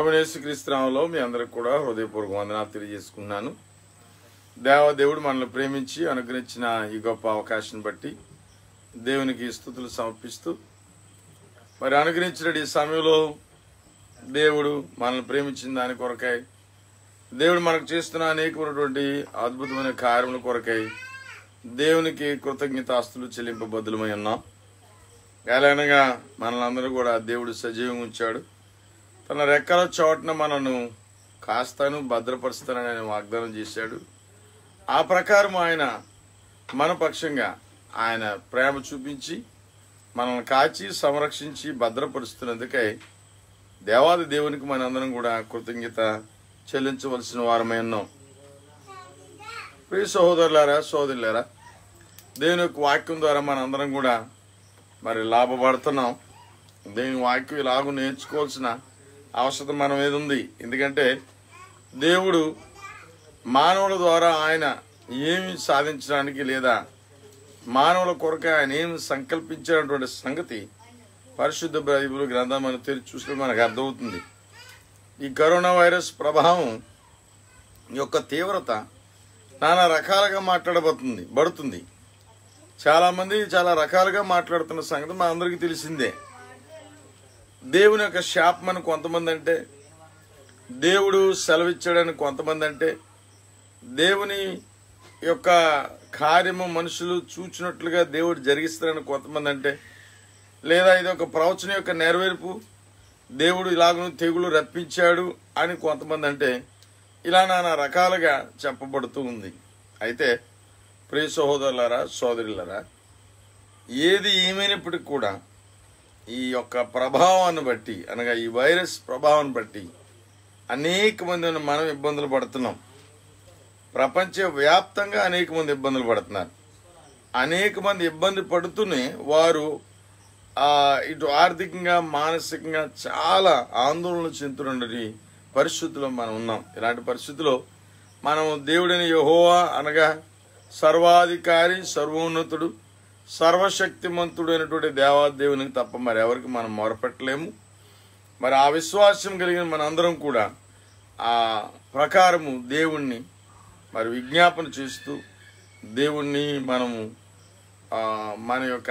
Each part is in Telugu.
అవినేశ్వరిస్త్రామంలో మీ అందరికి కూడా హృదయపూర్వక వందనాలు తెలియజేసుకున్నాను దేవదేవుడు మనల్ని ప్రేమించి అనుగ్రహించిన ఈ గొప్ప అవకాశాన్ని బట్టి దేవునికి స్థుతులు సమర్పిస్తూ మరి అనుగ్రహించిన ఈ సమయంలో దేవుడు మనల్ని ప్రేమించిన దాని కొరకాయి దేవుడు మనకు చేస్తున్న అనేకమైనటువంటి అద్భుతమైన కార్యముల కొరకై దేవునికి కృతజ్ఞతాస్తులు చెల్లింపబద్దులమై ఉన్నాం ఎలాగనగా మనల్ని అందరూ కూడా దేవుడు సజీవంగా ఉంచాడు తన రెక్కల చోటన మనను కాస్తాను భద్రపరుస్తానని ఆయన వాగ్దానం చేశాడు ఆ ప్రకారం ఆయన మన పక్షంగా ఆయన ప్రేమ చూపించి మనల్ని కాచి సంరక్షించి భద్రపరుస్తున్నందుకై దేవాది దేవునికి మనందరం కూడా కృతజ్ఞత చెల్లించవలసిన వారమై ఉన్నాం ప్రియ సహోదరులారా సోదరులారా దేవుని యొక్క వాక్యం ద్వారా మనందరం కూడా మరి లాభపడుతున్నాం దేవుని వాక్యం ఇలాగూ నేర్చుకోవాల్సిన అవసరం మన మీద ఉంది ఎందుకంటే దేవుడు మానవుల ద్వారా ఆయన ఏమి సాధించడానికి లేదా మానవుల కొరకు ఆయన ఏమి సంకల్పించినటువంటి సంగతి పరిశుద్ధ బైబిల్ గ్రంథం అని తెలిసి చూస్తే మనకు అర్థమవుతుంది ఈ కరోనా వైరస్ ప్రభావం యొక్క తీవ్రత నానా రకాలుగా మాట్లాడబోతుంది పడుతుంది చాలామంది చాలా రకాలుగా మాట్లాడుతున్న సంగతి మా అందరికీ తెలిసిందే దేవుని యొక్క శాపం అని కొంతమంది అంటే దేవుడు సెలవిచ్చాడని కొంతమంది అంటే దేవుని యొక్క కార్యము మనుషులు చూచినట్లుగా దేవుడు జరిగిస్తాడని కొంతమంది అంటే లేదా ఇది ఒక ప్రవచన యొక్క నెరవేర్పు దేవుడు ఇలాగను తెగులు రప్పించాడు అని కొంతమంది అంటే ఇలా నానా రకాలుగా చెప్పబడుతూ ఉంది అయితే ప్రియ సహోదరులారా సోదరులారా ఏది ఏమైనప్పటికీ కూడా ఈ యొక్క ప్రభావాన్ని బట్టి అనగా ఈ వైరస్ ప్రభావాన్ని బట్టి అనేక మంది మనం ఇబ్బందులు పడుతున్నాం వ్యాప్తంగా అనేక మంది ఇబ్బందులు పడుతున్నారు అనేక మంది ఇబ్బంది పడుతూనే వారు ఇటు ఆర్థికంగా మానసికంగా చాలా ఆందోళన చెందుతున్నటువంటి పరిస్థితుల్లో మనం ఉన్నాం ఇలాంటి పరిస్థితుల్లో మనం దేవుడైన యహోవా అనగా సర్వాధికారి సర్వోన్నతుడు సర్వశక్తిమంతుడైనటువంటి దేవాదేవునికి తప్ప మరి ఎవరికి మనం మొరపెట్టలేము మరి ఆ విశ్వాసం కలిగిన మనందరం కూడా ఆ ప్రకారము దేవుణ్ణి మరి విజ్ఞాపన చేస్తూ దేవుణ్ణి మనము మన యొక్క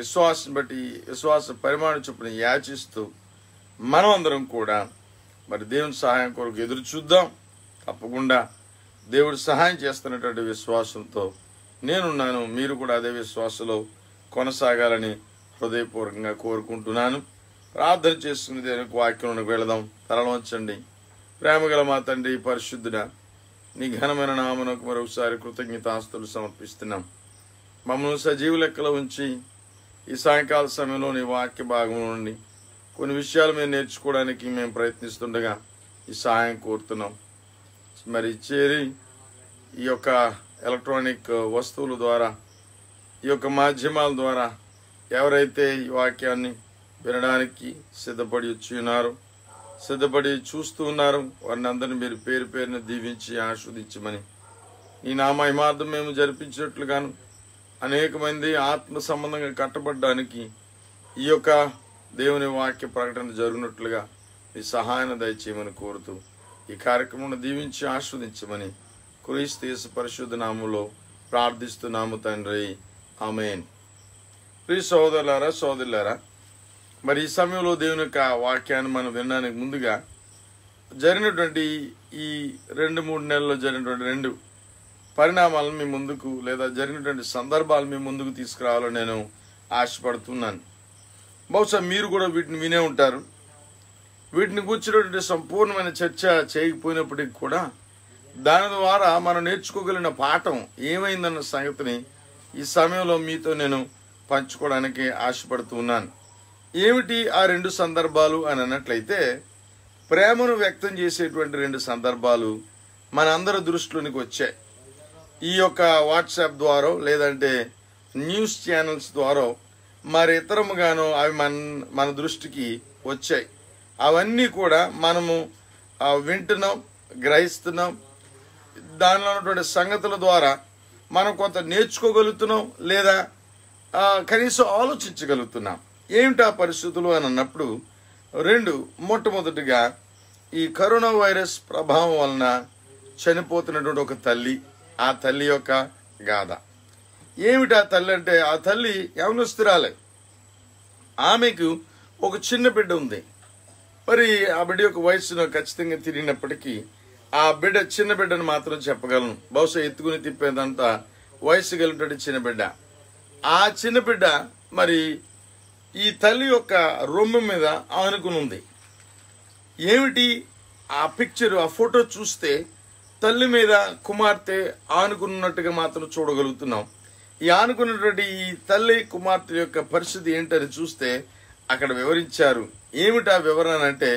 విశ్వాసం బట్టి విశ్వాస పరిమాణం చొప్పున యాచిస్తూ మనం అందరం కూడా మరి దేవుని సహాయం కొరకు ఎదురు చూద్దాం తప్పకుండా దేవుడు సహాయం చేస్తున్నటువంటి విశ్వాసంతో నేనున్నాను మీరు కూడా అదే విశ్వాసలో కొనసాగాలని హృదయపూర్వకంగా కోరుకుంటున్నాను ప్రార్థన చేసుకునే దేనికి వాక్యంలోకి వెళదాం తలవంచండి ప్రేమగల మా తండ్రి పరిశుద్ధుడ నీ ఘనమైన నామనకు మరొకసారి కృతజ్ఞతాస్తులు సమర్పిస్తున్నాం మమ్మల్ని సజీవ లెక్కలో ఉంచి ఈ సాయంకాల సమయంలో నీ వాక్య భాగం నుండి కొన్ని విషయాలు మేము నేర్చుకోవడానికి మేము ప్రయత్నిస్తుండగా ఈ సాయం కోరుతున్నాం మరి చేరి ఈ యొక్క ఎలక్ట్రానిక్ వస్తువుల ద్వారా ఈ యొక్క మాధ్యమాల ద్వారా ఎవరైతే ఈ వాక్యాన్ని వినడానికి సిద్ధపడి వచ్చి సిద్ధపడి చూస్తూ ఉన్నారు వారిని అందరినీ మీరు పేరు పేరున దీవించి ఆస్వాదించమని ఈ నామహిమార్థం మేము జరిపించినట్లుగాను అనేక మంది ఆత్మ సంబంధంగా కట్టబడడానికి ఈ యొక్క దేవుని వాక్య ప్రకటన జరిగినట్లుగా మీ సహాయాన్ని దయచేయమని కోరుతూ ఈ కార్యక్రమం దీవించి ఆస్వాదించమని క్రీస్తీసు పరిశుద్ధ నామంలో ప్రార్థిస్తున్నాము తండ్రి ఆమెన్ ప్రియ సోదరులారా సోదరులారా మరి ఈ సమయంలో దేవుని యొక్క వాక్యాన్ని మనం వినడానికి ముందుగా జరిగినటువంటి ఈ రెండు మూడు నెలల్లో జరిగినటువంటి రెండు పరిణామాలను మీ ముందుకు లేదా జరిగినటువంటి సందర్భాలు మీ ముందుకు తీసుకురావాలని నేను ఆశపడుతున్నాను బహుశా మీరు కూడా వీటిని వినే ఉంటారు వీటిని కూర్చున్నటువంటి సంపూర్ణమైన చర్చ చేయకపోయినప్పటికి కూడా దాని ద్వారా మనం నేర్చుకోగలిగిన పాఠం ఏమైందన్న సంగతిని ఈ సమయంలో మీతో నేను పంచుకోవడానికి ఆశపడుతూ ఉన్నాను ఏమిటి ఆ రెండు సందర్భాలు అని అన్నట్లయితే ప్రేమను వ్యక్తం చేసేటువంటి రెండు సందర్భాలు మనందరి దృష్టిలోనికి వచ్చాయి ఈ యొక్క వాట్సాప్ ద్వారా లేదంటే న్యూస్ ఛానల్స్ ద్వారా మరి ఇతరముగాను అవి మన మన దృష్టికి వచ్చాయి అవన్నీ కూడా మనము వింటున్నాం గ్రహిస్తున్నాం దానిలో ఉన్నటువంటి సంగతుల ద్వారా మనం కొంత నేర్చుకోగలుగుతున్నాం లేదా కనీసం ఆలోచించగలుగుతున్నాం ఏమిటా పరిస్థితులు అని అన్నప్పుడు రెండు మొట్టమొదటిగా ఈ కరోనా వైరస్ ప్రభావం వలన చనిపోతున్నటువంటి ఒక తల్లి ఆ తల్లి యొక్క గాథ ఏమిటి ఆ తల్లి అంటే ఆ తల్లి యవనస్తురాలే ఆమెకు ఒక చిన్న బిడ్డ ఉంది మరి ఆ బిడ్డ యొక్క వయసును ఖచ్చితంగా తిరిగినప్పటికీ ఆ బిడ్డ చిన్న బిడ్డను మాత్రం చెప్పగలను బహుశా ఎత్తుకుని తిప్పేదంత వయసు కలిగినటువంటి చిన్న బిడ్డ ఆ చిన్న బిడ్డ మరి ఈ తల్లి యొక్క రొమ్ము మీద ఆనుకుని ఉంది ఏమిటి ఆ పిక్చర్ ఆ ఫోటో చూస్తే తల్లి మీద కుమార్తె ఆనుకున్నట్టుగా మాత్రం చూడగలుగుతున్నాం ఈ ఆనుకున్నటువంటి ఈ తల్లి కుమార్తె యొక్క పరిస్థితి ఏంటని చూస్తే అక్కడ వివరించారు ఏమిటా వివరణ అంటే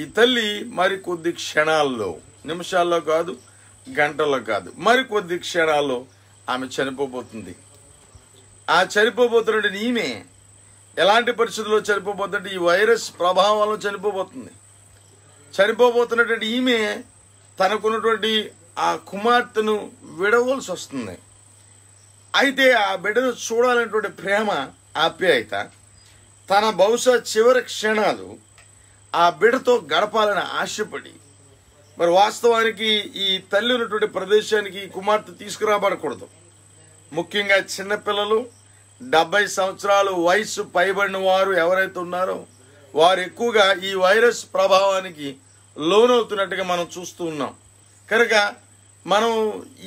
ఈ తల్లి మరికొద్ది క్షణాల్లో నిమిషాల్లో కాదు గంటల్లో కాదు మరి కొద్ది క్షణాల్లో ఆమె చనిపోబోతుంది ఆ చనిపోబోతున్నట్టు ఈమె ఎలాంటి పరిస్థితుల్లో చనిపోబోతుంటే ఈ వైరస్ ప్రభావం వల్ల చనిపోబోతుంది చనిపోబోతున్నటువంటి ఈమె తనకున్నటువంటి ఆ కుమార్తెను విడవలసి వస్తుంది అయితే ఆ బిడ్డను చూడాలనేటువంటి ప్రేమ ఆప్యాయత తన బహుశా చివరి క్షణాలు ఆ బిడ్డతో గడపాలని ఆశపడి మరి వాస్తవానికి ఈ తల్లి ఉన్నటువంటి ప్రదేశానికి కుమార్తె తీసుకురాబడకూడదు ముఖ్యంగా చిన్నపిల్లలు డెబ్బై సంవత్సరాలు వయసు పైబడిన వారు ఎవరైతే ఉన్నారో వారు ఎక్కువగా ఈ వైరస్ ప్రభావానికి లోనవుతున్నట్టుగా మనం చూస్తూ ఉన్నాం కనుక మనం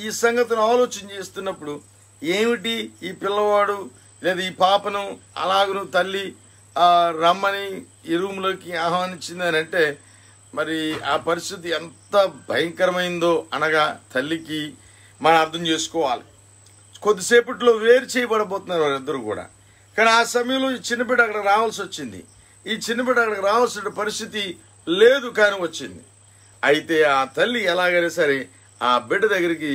ఈ సంగతిని ఆలోచన చేస్తున్నప్పుడు ఏమిటి ఈ పిల్లవాడు లేదా ఈ పాపను అలాగను తల్లి రమ్మని ఈ రూమ్లోకి ఆహ్వానించింది అని అంటే మరి ఆ పరిస్థితి ఎంత ఎంత భయంకరమైందో అనగా తల్లికి మనం అర్థం చేసుకోవాలి కొద్దిసేపట్లో వేరు చేయబడబోతున్నారు వారిద్దరు కూడా కానీ ఆ సమయంలో ఈ చిన్నబిడ్డ అక్కడికి రావాల్సి వచ్చింది ఈ చిన్నబిడ్డ అక్కడికి రావాల్సిన పరిస్థితి లేదు కానీ వచ్చింది అయితే ఆ తల్లి ఎలాగైనా సరే ఆ బిడ్డ దగ్గరికి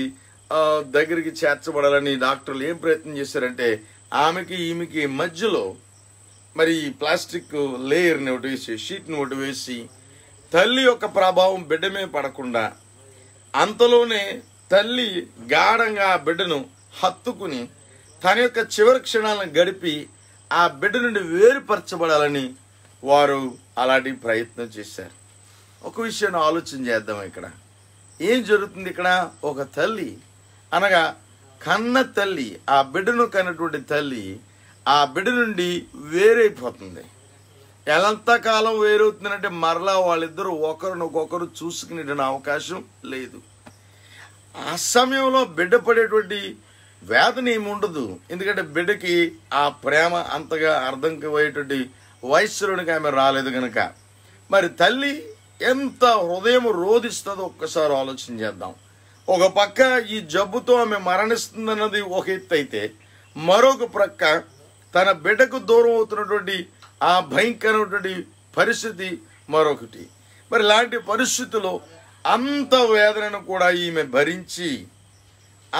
దగ్గరికి చేర్చబడాలని డాక్టర్లు ఏం ప్రయత్నం చేశారంటే ఆమెకి ఈమెకి మధ్యలో మరి ప్లాస్టిక్ లేయర్ని ఒకటి వేసి షీట్ని ఒకటి వేసి తల్లి యొక్క ప్రభావం బిడ్డమే పడకుండా అంతలోనే తల్లి గాఢంగా ఆ బిడ్డను హత్తుకుని తన యొక్క చివరి క్షణాలను గడిపి ఆ బిడ్డ నుండి వేరుపరచబడాలని వారు అలాంటి ప్రయత్నం చేశారు ఒక విషయాన్ని ఆలోచన చేద్దాం ఇక్కడ ఏం జరుగుతుంది ఇక్కడ ఒక తల్లి అనగా కన్న తల్లి ఆ బిడ్డను కన్నటువంటి తల్లి ఆ బిడ్డ నుండి వేరైపోతుంది కాలం వేరవుతుందంటే మరలా వాళ్ళిద్దరూ ఒకరినొకొకరు చూసుకునే అవకాశం లేదు ఆ సమయంలో బిడ్డ పడేటువంటి వేదన ఏమి ఉండదు ఎందుకంటే బిడ్డకి ఆ ప్రేమ అంతగా అర్థం పోయేటువంటి వయస్సులోనికి ఆమె రాలేదు కనుక మరి తల్లి ఎంత హృదయం రోధిస్తుందో ఒక్కసారి ఆలోచన చేద్దాం ఒక పక్క ఈ జబ్బుతో ఆమె మరణిస్తుందన్నది ఒక ఎత్తు అయితే మరొక ప్రక్క తన బిడ్డకు దూరం అవుతున్నటువంటి ఆ భయంకరమైనటువంటి పరిస్థితి మరొకటి మరి ఇలాంటి పరిస్థితుల్లో అంత వేదనను కూడా ఈమె భరించి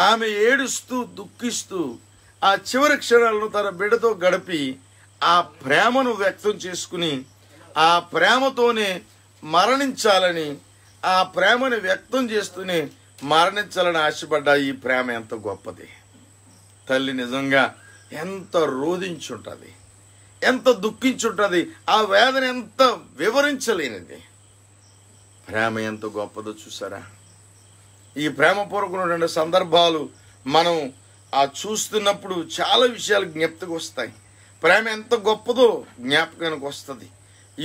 ఆమె ఏడుస్తూ దుఃఖిస్తూ ఆ చివరి క్షణాలను తన బిడ్డతో గడిపి ఆ ప్రేమను వ్యక్తం చేసుకుని ఆ ప్రేమతోనే మరణించాలని ఆ ప్రేమను వ్యక్తం చేస్తూనే మరణించాలని ఆశపడ్డా ఈ ప్రేమ ఎంత గొప్పది తల్లి నిజంగా ఎంత రోధించుంటుంది ఎంత దుఃఖించుంటుంది ఆ వేదన ఎంత వివరించలేనిది ప్రేమ ఎంత గొప్పదో చూసారా ఈ ప్రేమ పూర్వకున్నటువంటి సందర్భాలు మనం ఆ చూస్తున్నప్పుడు చాలా విషయాలు జ్ఞప్తికి వస్తాయి ప్రేమ ఎంత గొప్పదో జ్ఞాపకానికి వస్తుంది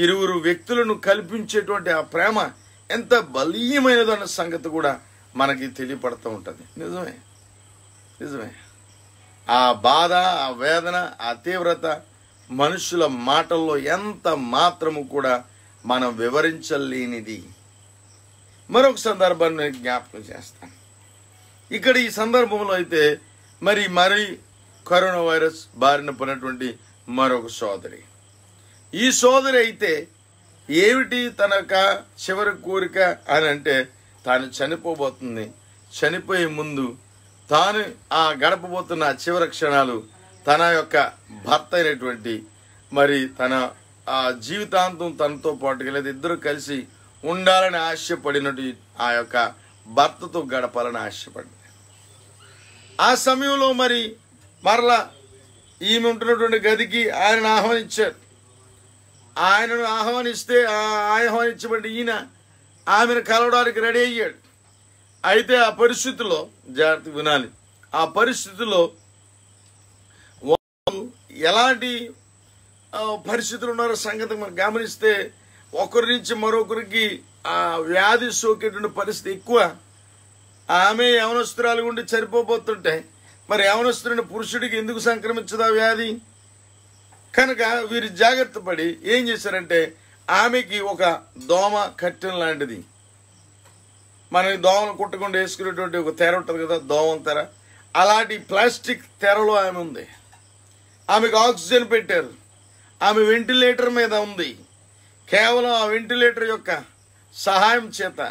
ఇరువురు వ్యక్తులను కల్పించేటువంటి ఆ ప్రేమ ఎంత బలీయమైనదో అన్న సంగతి కూడా మనకి తెలియపడుతూ ఉంటుంది నిజమే నిజమే ఆ బాధ ఆ వేదన ఆ తీవ్రత మనుషుల మాటల్లో ఎంత మాత్రము కూడా మనం వివరించలేనిది మరొక సందర్భాన్ని జ్ఞాపకం చేస్తాను ఇక్కడ ఈ సందర్భంలో అయితే మరి మరి కరోనా వైరస్ బారిన పడినటువంటి మరొక సోదరి ఈ సోదరి అయితే ఏమిటి తన చివరి కోరిక అని అంటే తాను చనిపోబోతుంది చనిపోయే ముందు తాను ఆ గడపబోతున్న చివరి క్షణాలు తన యొక్క భర్త అయినటువంటి మరి తన ఆ జీవితాంతం తనతో పాటుగా లేదా ఇద్దరు కలిసి ఉండాలని ఆశపడినట్టు ఆ యొక్క భర్తతో గడపాలని ఆశపడింది ఆ సమయంలో మరి మరలా ఈమె ఉంటున్నటువంటి గదికి ఆయనను ఆహ్వానించారు ఆయనను ఆహ్వానిస్తే ఆహ్వానించబడి ఈయన ఆమెను కలవడానికి రెడీ అయ్యాడు అయితే ఆ పరిస్థితిలో జాగ్రత్త వినాలి ఆ పరిస్థితిలో ఎలాంటి పరిస్థితులు ఉన్నారో సంగతి మనం గమనిస్తే ఒకరి నుంచి మరొకరికి ఆ వ్యాధి సోకేటువంటి పరిస్థితి ఎక్కువ ఆమె యవనస్తురాలు ఉండి చనిపోబోతుంటే మరి యవనస్తుడిని పురుషుడికి ఎందుకు సంక్రమించదు ఆ వ్యాధి కనుక వీరు జాగ్రత్త పడి ఏం చేశారంటే ఆమెకి ఒక దోమ కట్టెన్ లాంటిది మనం దోమను కుట్టకుండా వేసుకునేటువంటి ఒక తెర ఉంటుంది కదా దోమం తెర అలాంటి ప్లాస్టిక్ తెరలో ఆమె ఉంది ఆమెకు ఆక్సిజన్ పెట్టారు ఆమె వెంటిలేటర్ మీద ఉంది కేవలం ఆ వెంటిలేటర్ యొక్క సహాయం చేత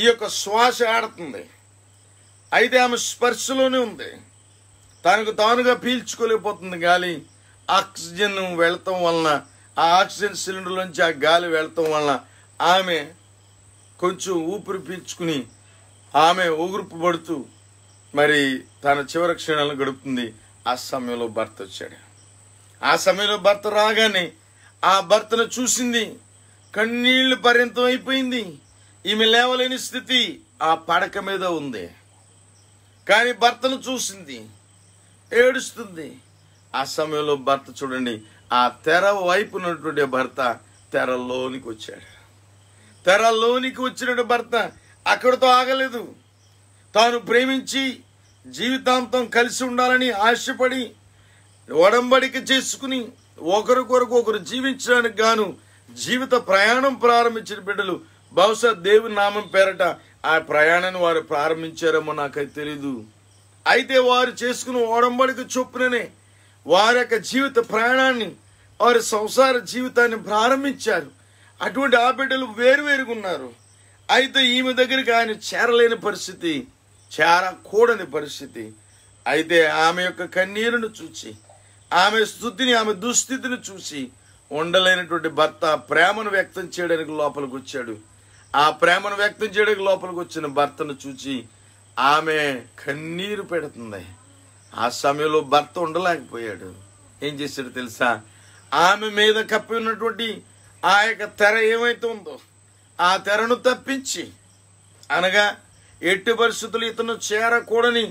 ఈ యొక్క శ్వాస ఆడుతుంది అయితే ఆమె స్పర్శలోనే ఉంది తనకు తానుగా పీల్చుకోలేకపోతుంది గాలి ఆక్సిజన్ వెళ్ళటం వలన ఆ ఆక్సిజన్ సిలిండర్లోంచి ఆ గాలి వెళతం వలన ఆమె కొంచెం ఊపిరి పీల్చుకుని ఆమె ఊగురుపు పడుతూ మరి తన చివరి క్షణాలను గడుపుతుంది ఆ సమయంలో భర్త వచ్చాడు ఆ సమయంలో భర్త రాగానే ఆ భర్తను చూసింది కన్నీళ్లు పర్యంతం అయిపోయింది ఈమె లేవలేని స్థితి ఆ పడక మీద ఉంది కానీ భర్తను చూసింది ఏడుస్తుంది ఆ సమయంలో భర్త చూడండి ఆ తెర వైపు ఉన్నటువంటి భర్త తెరలోనికి వచ్చాడు తెరలోనికి వచ్చిన భర్త అక్కడితో ఆగలేదు తాను ప్రేమించి జీవితాంతం కలిసి ఉండాలని ఆశపడి ఒడంబడిక చేసుకుని ఒకరికొరకు ఒకరు జీవించడానికి గాను జీవిత ప్రయాణం ప్రారంభించిన బిడ్డలు బహుశా దేవుని నామం పేరట ఆ ప్రయాణాన్ని వారు ప్రారంభించారేమో నాకైతే తెలీదు అయితే వారు చేసుకున్న ఒడంబడిక చొప్పుననే వారి యొక్క జీవిత ప్రయాణాన్ని వారి సంసార జీవితాన్ని ప్రారంభించారు అటువంటి ఆ బిడ్డలు వేరువేరుగా ఉన్నారు అయితే ఈమె దగ్గరికి ఆయన చేరలేని పరిస్థితి చేరకూడని పరిస్థితి అయితే ఆమె యొక్క కన్నీరును చూచి ఆమె స్థుతిని ఆమె దుస్థితిని చూసి ఉండలేనటువంటి భర్త ప్రేమను వ్యక్తం చేయడానికి లోపలికి వచ్చాడు ఆ ప్రేమను వ్యక్తం చేయడానికి లోపలికి వచ్చిన భర్తను చూచి ఆమె కన్నీరు పెడుతుంది ఆ సమయంలో భర్త ఉండలేకపోయాడు ఏం చేశాడు తెలుసా ఆమె మీద కప్పి ఉన్నటువంటి ఆ యొక్క తెర ఏమైతే ఉందో ఆ తెరను తప్పించి అనగా ఎట్టి పరిస్థితులు ఇతను చేరకూడని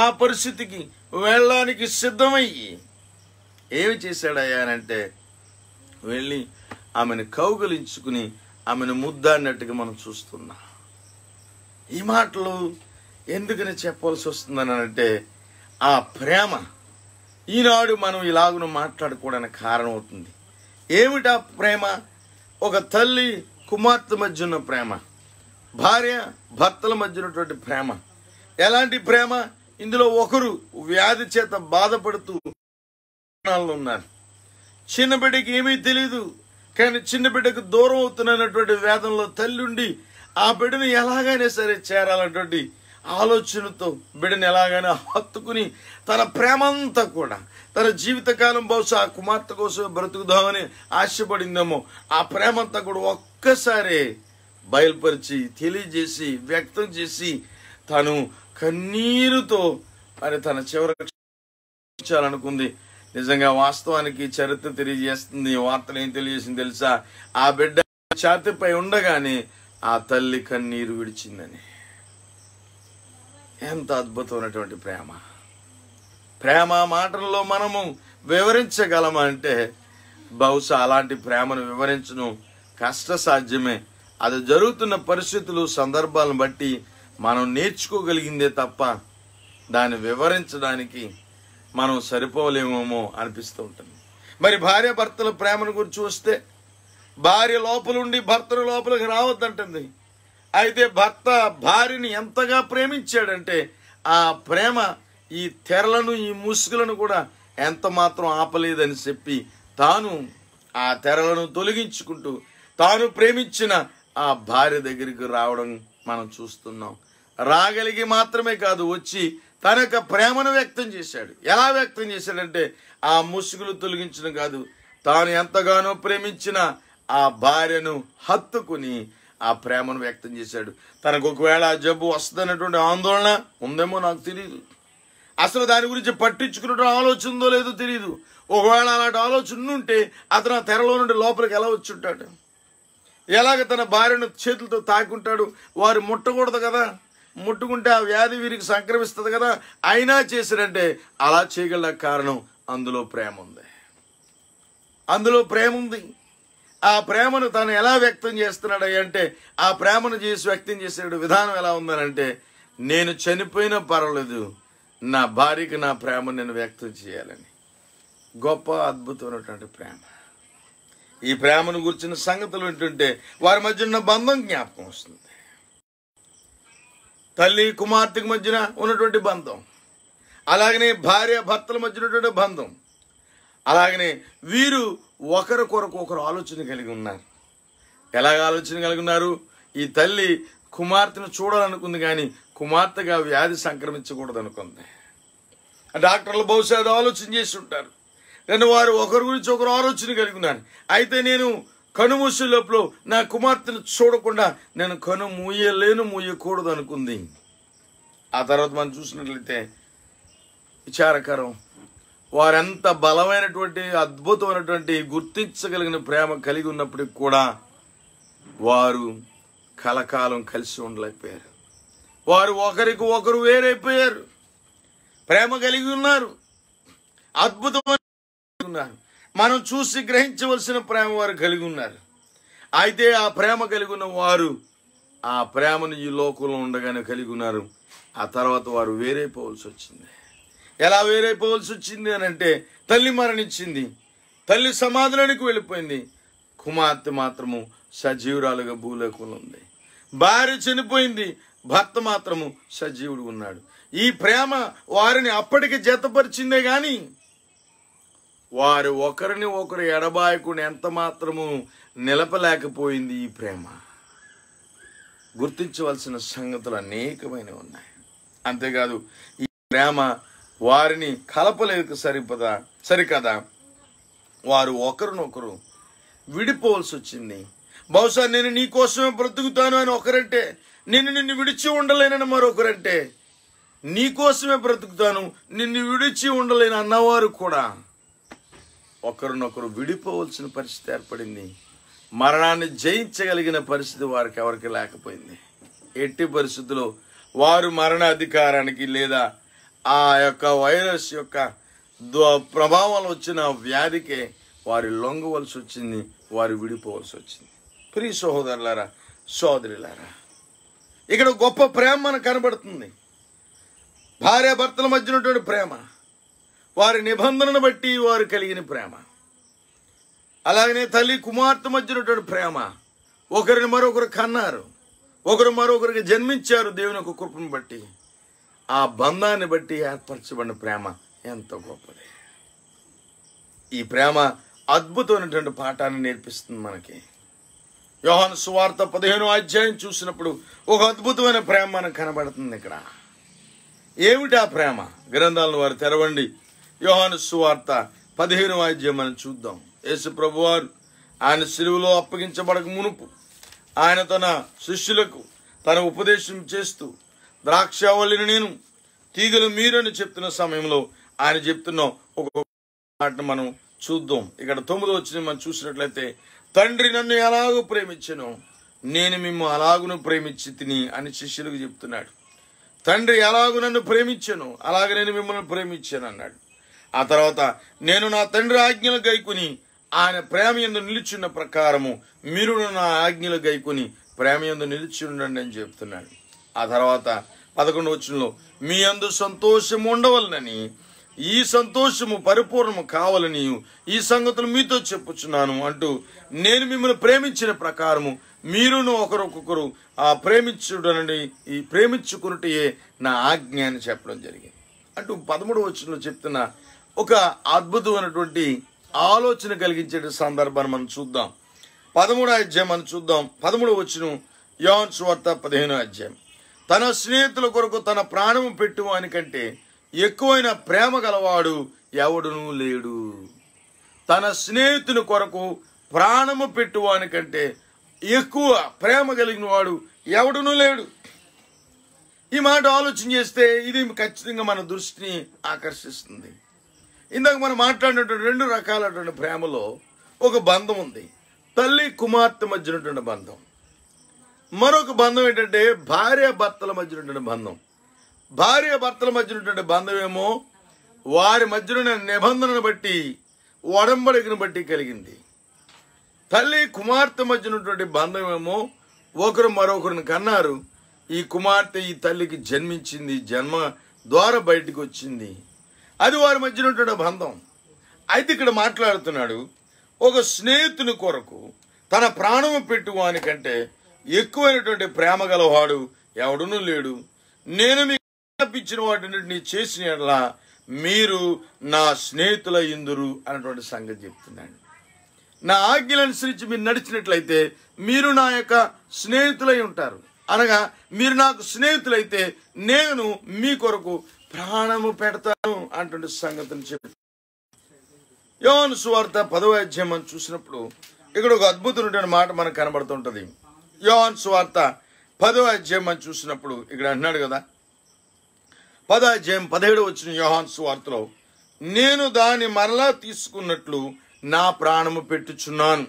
ఆ పరిస్థితికి వెళ్ళడానికి సిద్ధమయ్యి ఏమి చేశాడయ్యా అంటే వెళ్ళి ఆమెను కౌగలించుకుని ఆమెను ముద్దాడినట్టుగా మనం చూస్తున్నాం ఈ మాటలు ఎందుకని చెప్పవలసి వస్తుందని అంటే ఆ ప్రేమ ఈనాడు మనం ఇలాగను మాట్లాడుకోవడానికి కారణం అవుతుంది ఏమిటా ప్రేమ ఒక తల్లి కుమార్తె మధ్య ఉన్న ప్రేమ భార్య భర్తల మధ్య ఉన్నటువంటి ప్రేమ ఎలాంటి ప్రేమ ఇందులో ఒకరు వ్యాధి చేత బాధపడుతూ ఉన్నాను చిన్న బిడ్డకి ఏమీ తెలియదు కానీ చిన్న బిడ్డకు దూరం అవుతున్నటువంటి వేదంలో తల్లి ఉండి ఆ బిడ్డను ఎలాగైనా సరే చేరాలన్నటువంటి ఆలోచనతో బిడ్డను ఎలాగైనా హత్తుకుని తన ప్రేమంతా కూడా తన జీవితకాలం బహుశా ఆ కుమార్తె కోసమే బ్రతుకుదామని ఆశపడిందేమో ఆ ప్రేమంతా కూడా ఒక్కసారే బయలుపరిచి తెలియజేసి వ్యక్తం చేసి తను కన్నీరుతో మరి తన చివరి చేయాలనుకుంది నిజంగా వాస్తవానికి చరిత్ర తెలియజేస్తుంది వార్తలు ఏం తెలియజేసింది తెలుసా ఆ బిడ్డ ఛాతిపై ఉండగానే ఆ తల్లి కన్నీరు విడిచిందని ఎంత అద్భుతమైనటువంటి ప్రేమ ప్రేమ మాటల్లో మనము వివరించగలమంటే బహుశా అలాంటి ప్రేమను వివరించడం కష్టసాధ్యమే అది జరుగుతున్న పరిస్థితులు సందర్భాలను బట్టి మనం నేర్చుకోగలిగిందే తప్ప దాన్ని వివరించడానికి మనం సరిపోలేమేమో అనిపిస్తూ ఉంటుంది మరి భార్య భర్తల ప్రేమను గురించి వస్తే భార్య లోపలుండి భర్తను లోపలికి రావద్దంటుంది అయితే భర్త భార్యని ఎంతగా ప్రేమించాడంటే ఆ ప్రేమ ఈ తెరలను ఈ ముసుగులను కూడా ఎంత మాత్రం ఆపలేదని చెప్పి తాను ఆ తెరలను తొలగించుకుంటూ తాను ప్రేమించిన ఆ భార్య దగ్గరికి రావడం మనం చూస్తున్నాం రాగలిగి మాత్రమే కాదు వచ్చి తన యొక్క ప్రేమను వ్యక్తం చేశాడు ఎలా వ్యక్తం చేశాడంటే ఆ ముసుగులు తొలగించడం కాదు తాను ఎంతగానో ప్రేమించిన ఆ భార్యను హత్తుకుని ఆ ప్రేమను వ్యక్తం చేశాడు తనకు ఒకవేళ ఆ జబ్బు వస్తుందనేటువంటి ఆందోళన ఉందేమో నాకు తెలియదు అసలు దాని గురించి పట్టించుకున్నట్టు ఆలోచన ఉందో లేదో తెలియదు ఒకవేళ అలాంటి ఆలోచన ఉంటే అతను ఆ తెరలో నుండి లోపలికి ఎలా వచ్చి ఉంటాడు ఎలాగ తన భార్యను చేతులతో తాకుంటాడు వారు ముట్టకూడదు కదా ముట్టుకుంటే ఆ వ్యాధి వీరికి సంక్రమిస్తుంది కదా అయినా చేసిరంటే అలా చేయగల కారణం అందులో ప్రేమ ఉంది అందులో ప్రేమ ఉంది ఆ ప్రేమను తను ఎలా వ్యక్తం చేస్తున్నాడు అంటే ఆ ప్రేమను చేసి వ్యక్తం చేసే విధానం ఎలా ఉందనంటే నేను చనిపోయినా పర్వాలేదు నా భార్యకి నా ప్రేమ నేను వ్యక్తం చేయాలని గొప్ప అద్భుతమైనటువంటి ప్రేమ ఈ ప్రేమను గురించిన సంగతులు వింటుంటే వారి మధ్య ఉన్న బంధం జ్ఞాపకం వస్తుంది తల్లి కుమార్తెకి మధ్యన ఉన్నటువంటి బంధం అలాగనే భార్య భర్తల మధ్య ఉన్నటువంటి బంధం అలాగనే వీరు ఒకరి కొరకు ఒకరు ఆలోచన కలిగి ఉన్నారు ఎలాగ ఆలోచన కలిగి ఉన్నారు ఈ తల్లి కుమార్తెను చూడాలనుకుంది కానీ కుమార్తెగా వ్యాధి సంక్రమించకూడదు అనుకుంది డాక్టర్లు బహుశా ఆలోచన చేసి ఉంటారు నేను వారు ఒకరి గురించి ఒకరు ఆలోచన కలిగి ఉన్నారు అయితే నేను కనుమూసే లోపల నా కుమార్తెను చూడకుండా నేను కను మూయలేను మూయకూడదు అనుకుంది ఆ తర్వాత మనం చూసినట్లయితే విచారకరం వారెంత బలమైనటువంటి అద్భుతమైనటువంటి గుర్తించగలిగిన ప్రేమ కలిగి ఉన్నప్పటికి కూడా వారు కలకాలం కలిసి ఉండలేకపోయారు వారు ఒకరికి ఒకరు వేరైపోయారు ప్రేమ కలిగి ఉన్నారు అద్భుతమైన ఉన్నారు మనం చూసి గ్రహించవలసిన ప్రేమ వారు కలిగి ఉన్నారు అయితే ఆ ప్రేమ కలిగి ఉన్న వారు ఆ ప్రేమను ఈ లోకంలో ఉండగానే కలిగి ఉన్నారు ఆ తర్వాత వారు వేరైపోవలసి వచ్చింది ఎలా వేరైపోవలసి వచ్చింది అని అంటే తల్లి మరణించింది తల్లి సమాధులానికి వెళ్ళిపోయింది కుమార్తె మాత్రము సజీవురాలుగా భూలోకంలో ఉంది భార్య చనిపోయింది భర్త మాత్రము సజీవుడు ఉన్నాడు ఈ ప్రేమ వారిని అప్పటికి జతపరిచిందే కానీ వారు ఒకరిని ఒకరు ఎడబాయకుండా ఎంత మాత్రము నిలపలేకపోయింది ఈ ప్రేమ గుర్తించవలసిన సంగతులు అనేకమైనవి ఉన్నాయి అంతేకాదు ఈ ప్రేమ వారిని కలపలేదు సరిపదా సరికదా వారు ఒకరినొకరు విడిపోవలసి వచ్చింది బహుశా నేను నీ కోసమే బ్రతుకుతాను అని ఒకరంటే నేను నిన్ను విడిచి ఉండలేనని మరొకరంటే నీ కోసమే బ్రతుకుతాను నిన్ను విడిచి ఉండలేని అన్నవారు కూడా ఒకరినొకరు విడిపోవలసిన పరిస్థితి ఏర్పడింది మరణాన్ని జయించగలిగిన పరిస్థితి వారికి ఎవరికి లేకపోయింది ఎట్టి పరిస్థితుల్లో వారు మరణ అధికారానికి లేదా ఆ యొక్క వైరస్ యొక్క ప్రభావం వచ్చిన వ్యాధికే వారి లొంగవలసి వచ్చింది వారు విడిపోవలసి వచ్చింది ప్రియ సహోదరులారా సోదరులారా ఇక్కడ గొప్ప ప్రేమ మనకు కనబడుతుంది భార్యాభర్తల మధ్య ఉన్నటువంటి ప్రేమ వారి నిబంధనను బట్టి వారు కలిగిన ప్రేమ అలాగనే తల్లి కుమార్తె మధ్యనటువంటి ప్రేమ ఒకరిని మరొకరు కన్నారు ఒకరు మరొకరికి జన్మించారు దేవుని యొక్క కృపను బట్టి ఆ బంధాన్ని బట్టి ఏర్పరచబడిన ప్రేమ ఎంత గొప్పది ఈ ప్రేమ అద్భుతమైనటువంటి పాఠాన్ని నేర్పిస్తుంది మనకి యోహన్ సువార్త పదిహేను అధ్యాయం చూసినప్పుడు ఒక అద్భుతమైన ప్రేమ మనకు కనబడుతుంది ఇక్కడ ఏమిటి ఆ ప్రేమ గ్రంథాలను వారు తెరవండి యోహాను సువార్త పదిహేను వాయిద్యం మనం చూద్దాం యేసు ప్రభువారు ఆయన సెలువులో అప్పగించబడక మునుపు ఆయన తన శిష్యులకు తన ఉపదేశం చేస్తూ ద్రాక్షవల్లిని నేను తీగలు మీరని చెప్తున్న సమయంలో ఆయన చెప్తున్న ఒక మాటను మనం చూద్దాం ఇక్కడ తొమ్మిది వచ్చిన మనం చూసినట్లయితే తండ్రి నన్ను ఎలాగో ప్రేమించను నేను మిమ్ము అలాగును ప్రేమించి తిని అని శిష్యులకు చెప్తున్నాడు తండ్రి ఎలాగూ నన్ను ప్రేమించను అలాగ నేను మిమ్మల్ని ప్రేమించాను అన్నాడు ఆ తర్వాత నేను నా తండ్రి ఆజ్ఞలు గైకుని ఆయన ప్రేమ ఎందు నిలిచిన ప్రకారము మీరు నా ఆజ్ఞలు గైకుని ప్రేమ ఎందు నిలిచి ఉండండి అని చెప్తున్నాడు ఆ తర్వాత పదకొండు వచ్చినలో మీ అందు సంతోషం ఉండవలనని ఈ సంతోషము పరిపూర్ణము కావాలని ఈ సంగతులు మీతో చెప్పుచున్నాను అంటూ నేను మిమ్మల్ని ప్రేమించిన ప్రకారము మీరును ఒకరొకొకరు ఆ ప్రేమించుడనండి ఈ ప్రేమించుకున్నటే నా ఆజ్ఞ అని చెప్పడం జరిగింది అంటూ పదమూడు వచ్చినలో చెప్తున్న ఒక అద్భుతమైనటువంటి ఆలోచన కలిగించే సందర్భాన్ని మనం చూద్దాం పదమూడో అధ్యాయం మనం చూద్దాం పదమూడు వచ్చిన యోన్ సువార్త పదిహేనో అధ్యాయం తన స్నేహితుల కొరకు తన ప్రాణము పెట్టువాని కంటే ఎక్కువైన ప్రేమ గలవాడు ఎవడునూ లేడు తన స్నేహితుని కొరకు ప్రాణము పెట్టువాని కంటే ఎక్కువ ప్రేమ కలిగిన వాడు ఎవడునూ లేడు ఈ మాట ఆలోచన చేస్తే ఇది ఖచ్చితంగా మన దృష్టిని ఆకర్షిస్తుంది ఇందాక మనం మాట్లాడినటువంటి రెండు రకాలటువంటి ప్రేమలో ఒక బంధం ఉంది తల్లి కుమార్తె మధ్యనటువంటి బంధం మరొక బంధం ఏంటంటే భార్య భర్తల మధ్యనటువంటి బంధం భార్య భర్తల మధ్యనటువంటి బంధం ఏమో వారి మధ్యన నిబంధనను బట్టి ఒడంబడికను బట్టి కలిగింది తల్లి కుమార్తె మధ్యనటువంటి బంధం ఏమో ఒకరు మరొకరిని కన్నారు ఈ కుమార్తె ఈ తల్లికి జన్మించింది జన్మ ద్వారా బయటకు వచ్చింది అది వారి మధ్యన ఉంటాడు బంధం అయితే ఇక్కడ మాట్లాడుతున్నాడు ఒక స్నేహితుని కొరకు తన ప్రాణము పెట్టువానికంటే ఎక్కువైనటువంటి ప్రేమ గలవాడు ఎవడునూ లేడు నేను మీకు తప్పించిన వాటిని చేసిన మీరు నా స్నేహితుల ఇందురు అన్నటువంటి సంగతి చెప్తున్నాడు నా ఆజ్ఞలు అనుసరించి మీరు నడిచినట్లయితే మీరు నా యొక్క స్నేహితులై ఉంటారు అనగా మీరు నాకు స్నేహితులైతే నేను మీ కొరకు ప్రాణము పెడతాను అంటుండ సంగతిని చెప్పి యోను సువార్త పదవ అధ్యాయం చూసినప్పుడు ఇక్కడ ఒక అద్భుతమైన మాట మనకు కనబడుతుంటుంది యోన్ సువార్త పదవ అధ్యాయం మనం చూసినప్పుడు ఇక్కడ అన్నాడు కదా పద అధ్యాయం పదిహేడు వచ్చిన యోహాన్ సువార్తలో నేను దాన్ని మరలా తీసుకున్నట్లు నా ప్రాణము పెట్టుచున్నాను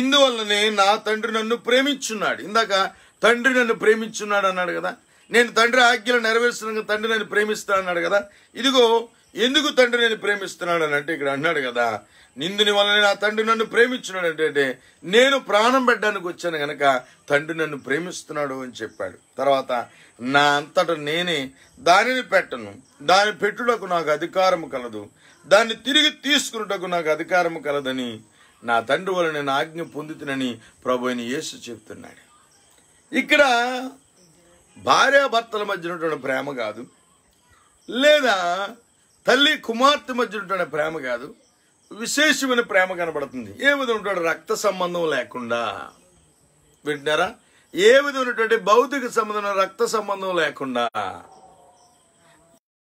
ఇందువల్లనే నా తండ్రి నన్ను ప్రేమించున్నాడు ఇందాక తండ్రి నన్ను ప్రేమించున్నాడు అన్నాడు కదా నేను తండ్రి ఆజ్ఞలు నెరవేర్చిన తండ్రి నేను ప్రేమిస్తాను అన్నాడు కదా ఇదిగో ఎందుకు తండ్రి నేను ప్రేమిస్తున్నాడు అని అంటే ఇక్కడ అన్నాడు కదా నిందుని వల్ల నా తండ్రి నన్ను ప్రేమించున్నాడు అంటే నేను ప్రాణం పెట్టడానికి వచ్చాను గనక తండ్రి నన్ను ప్రేమిస్తున్నాడు అని చెప్పాడు తర్వాత నా అంతట నేనే దానిని పెట్టను దాని పెట్టుటకు నాకు అధికారం కలదు దాన్ని తిరిగి తీసుకున్నటకు నాకు అధికారం కలదని నా తండ్రి వల్ల నేను ఆజ్ఞ పొందుతునని ప్రభు యేసు చెప్తున్నాడు ఇక్కడ భార్యాభర్తల మధ్య ఉన్నటువంటి ప్రేమ కాదు లేదా తల్లి కుమార్తె మధ్య ఉన్నటువంటి ప్రేమ కాదు విశేషమైన ప్రేమ కనబడుతుంది ఏ విధమైనటువంటి రక్త సంబంధం లేకుండా వింటున్నారా ఏ విధమైనటువంటి భౌతిక సంబంధం రక్త సంబంధం లేకుండా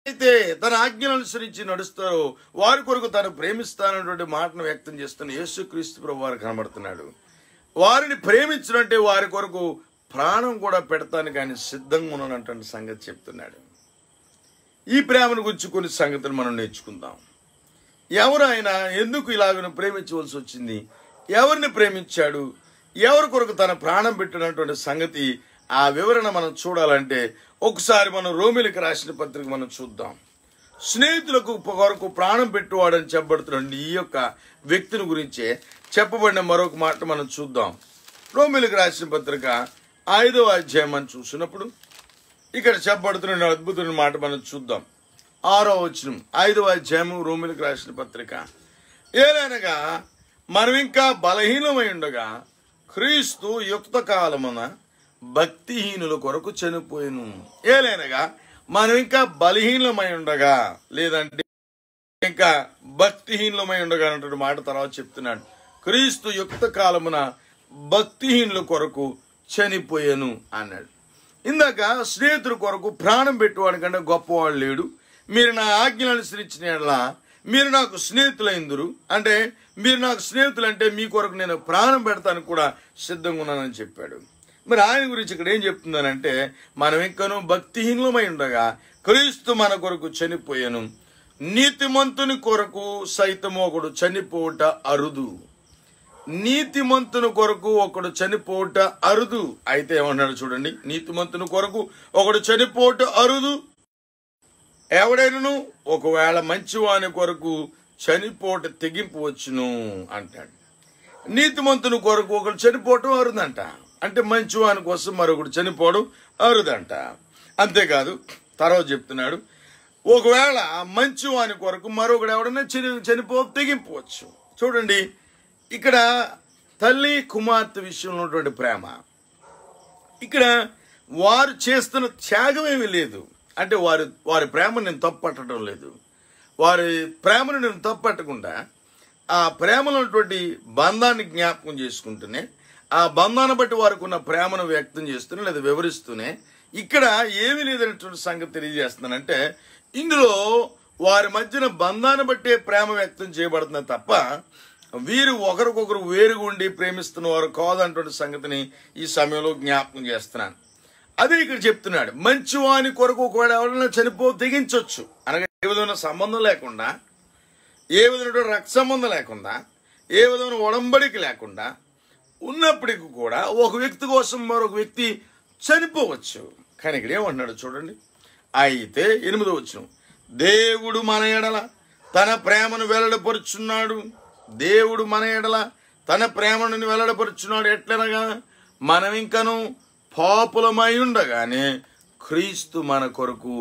అయితే తన ఆజ్ఞను అనుసరించి నడుస్తారో వారి కొరకు తను ప్రేమిస్తానటువంటి మాటను వ్యక్తం చేస్తున్న యేసుక్రీస్తు ప్రభు వారు కనబడుతున్నాడు వారిని అంటే వారి కొరకు ప్రాణం కూడా పెడతాను కానీ సిద్ధంగా ఉన్నటువంటి సంగతి చెప్తున్నాడు ఈ ప్రేమను గురించి కొన్ని సంగతులు మనం నేర్చుకుందాం ఎవరు ఆయన ఎందుకు ఇలాగను ప్రేమించవలసి వచ్చింది ఎవరిని ప్రేమించాడు ఎవరి కొరకు తన ప్రాణం పెట్టినటువంటి సంగతి ఆ వివరణ మనం చూడాలంటే ఒకసారి మనం రోమిలకు రాసిన పత్రిక మనం చూద్దాం స్నేహితులకు కొరకు ప్రాణం పెట్టువాడని చెప్పబడుతున్న ఈ యొక్క వ్యక్తిని గురించే చెప్పబడిన మరొక మాట మనం చూద్దాం రోమిలకు రాసిన పత్రిక ఐదవ అధ్యాయం అని చూసినప్పుడు ఇక్కడ చెప్పబడుతున్న అద్భుతమైన మాట మనం చూద్దాం ఆరో వచ్చిన ఐదవ అధ్యాయము రోమిలకు రాసిన పత్రిక ఏలైనగా మనం ఇంకా బలహీనమై ఉండగా క్రీస్తు యుక్త కాలమున భక్తిహీనుల కొరకు చనిపోయాను ఏలైనగా మనం ఇంకా బలహీనమై ఉండగా లేదంటే ఇంకా భక్తిహీనులమై ఉండగా అన్నటువంటి మాట తర్వాత చెప్తున్నాడు క్రీస్తు యుక్త కాలమున భక్తిహీనుల కొరకు చనిపోయాను అన్నాడు ఇందాక స్నేహితుడి కొరకు ప్రాణం పెట్టువాడి కంటే గొప్పవాడు లేడు మీరు నా ఆజ్ఞలు అనుసరించిన మీరు నాకు స్నేహితులైందురు అంటే మీరు నాకు స్నేహితులంటే మీ కొరకు నేను ప్రాణం పెడతాను కూడా సిద్ధంగా ఉన్నానని చెప్పాడు మరి ఆయన గురించి ఇక్కడ ఏం చెప్తున్నానంటే మనం ఇంకనూ భక్తిహీనమై ఉండగా క్రీస్తు మన కొరకు చనిపోయాను నీతిమంతుని కొరకు సైతం ఒకడు చనిపోవట అరుదు నీతిమంతుని కొరకు ఒకడు చనిపోట అరుదు అయితే ఏమన్నాడు చూడండి నీతిమంతుని కొరకు ఒకడు చనిపోట అరుదు ఎవడైనను ఒకవేళ మంచివాని కొరకు చనిపోట తెగింపు వచ్చును అంటాడు నీతిమంతుని కొరకు ఒకడు చనిపోవటం అరుదంట అంటే మంచివాని కోసం మరొకడు చనిపోవడం అరుదంట అంతేకాదు తర్వాత చెప్తున్నాడు ఒకవేళ మంచివాని కొరకు మరొకడు ఎవడన్నా చని చనిపో తెగింపవచ్చు చూడండి ఇక్కడ తల్లి కుమార్తె విషయంలో ఉన్నటువంటి ప్రేమ ఇక్కడ వారు చేస్తున్న త్యాగం ఏమీ లేదు అంటే వారు వారి ప్రేమ నేను తప్పట్టడం లేదు వారి ప్రేమను నేను తప్పట్టకుండా ఆ ప్రేమలో ఉన్నటువంటి బంధాన్ని జ్ఞాపకం చేసుకుంటూనే ఆ బంధాన్ని బట్టి వారికి ఉన్న ప్రేమను వ్యక్తం చేస్తూనే లేదా వివరిస్తూనే ఇక్కడ ఏమీ లేదనేటువంటి సంగతి తెలియజేస్తున్నానంటే ఇందులో వారి మధ్యన బంధాన్ని బట్టే ప్రేమ వ్యక్తం చేయబడుతుంది తప్ప వీరు ఒకరికొకరు వేరుగుండి వారు కాదంటున్న సంగతిని ఈ సమయంలో జ్ఞాపకం చేస్తున్నాను అదే ఇక్కడ చెప్తున్నాడు మంచివాని కొరకు ఒకవేళ ఎవరైనా చనిపో తెగించవచ్చు అనగా ఏ విధమైన సంబంధం లేకుండా ఏ విధమైన రక్త సంబంధం లేకుండా ఏ విధమైన ఒడంబడికి లేకుండా ఉన్నప్పటికీ కూడా ఒక వ్యక్తి కోసం మరొక వ్యక్తి చనిపోవచ్చు కానీ ఇక్కడ ఏమంటున్నాడు చూడండి అయితే ఎనిమిదో వచ్చిన దేవుడు మన ఎడల తన ప్రేమను వెల్లడపరుచున్నాడు దేవుడు మన ఎడల తన ప్రేమను వెల్లడపరుచున్నాడు ఎట్లనగా మనం ఇంకను పాపులమై ఉండగానే క్రీస్తు మన కొరకు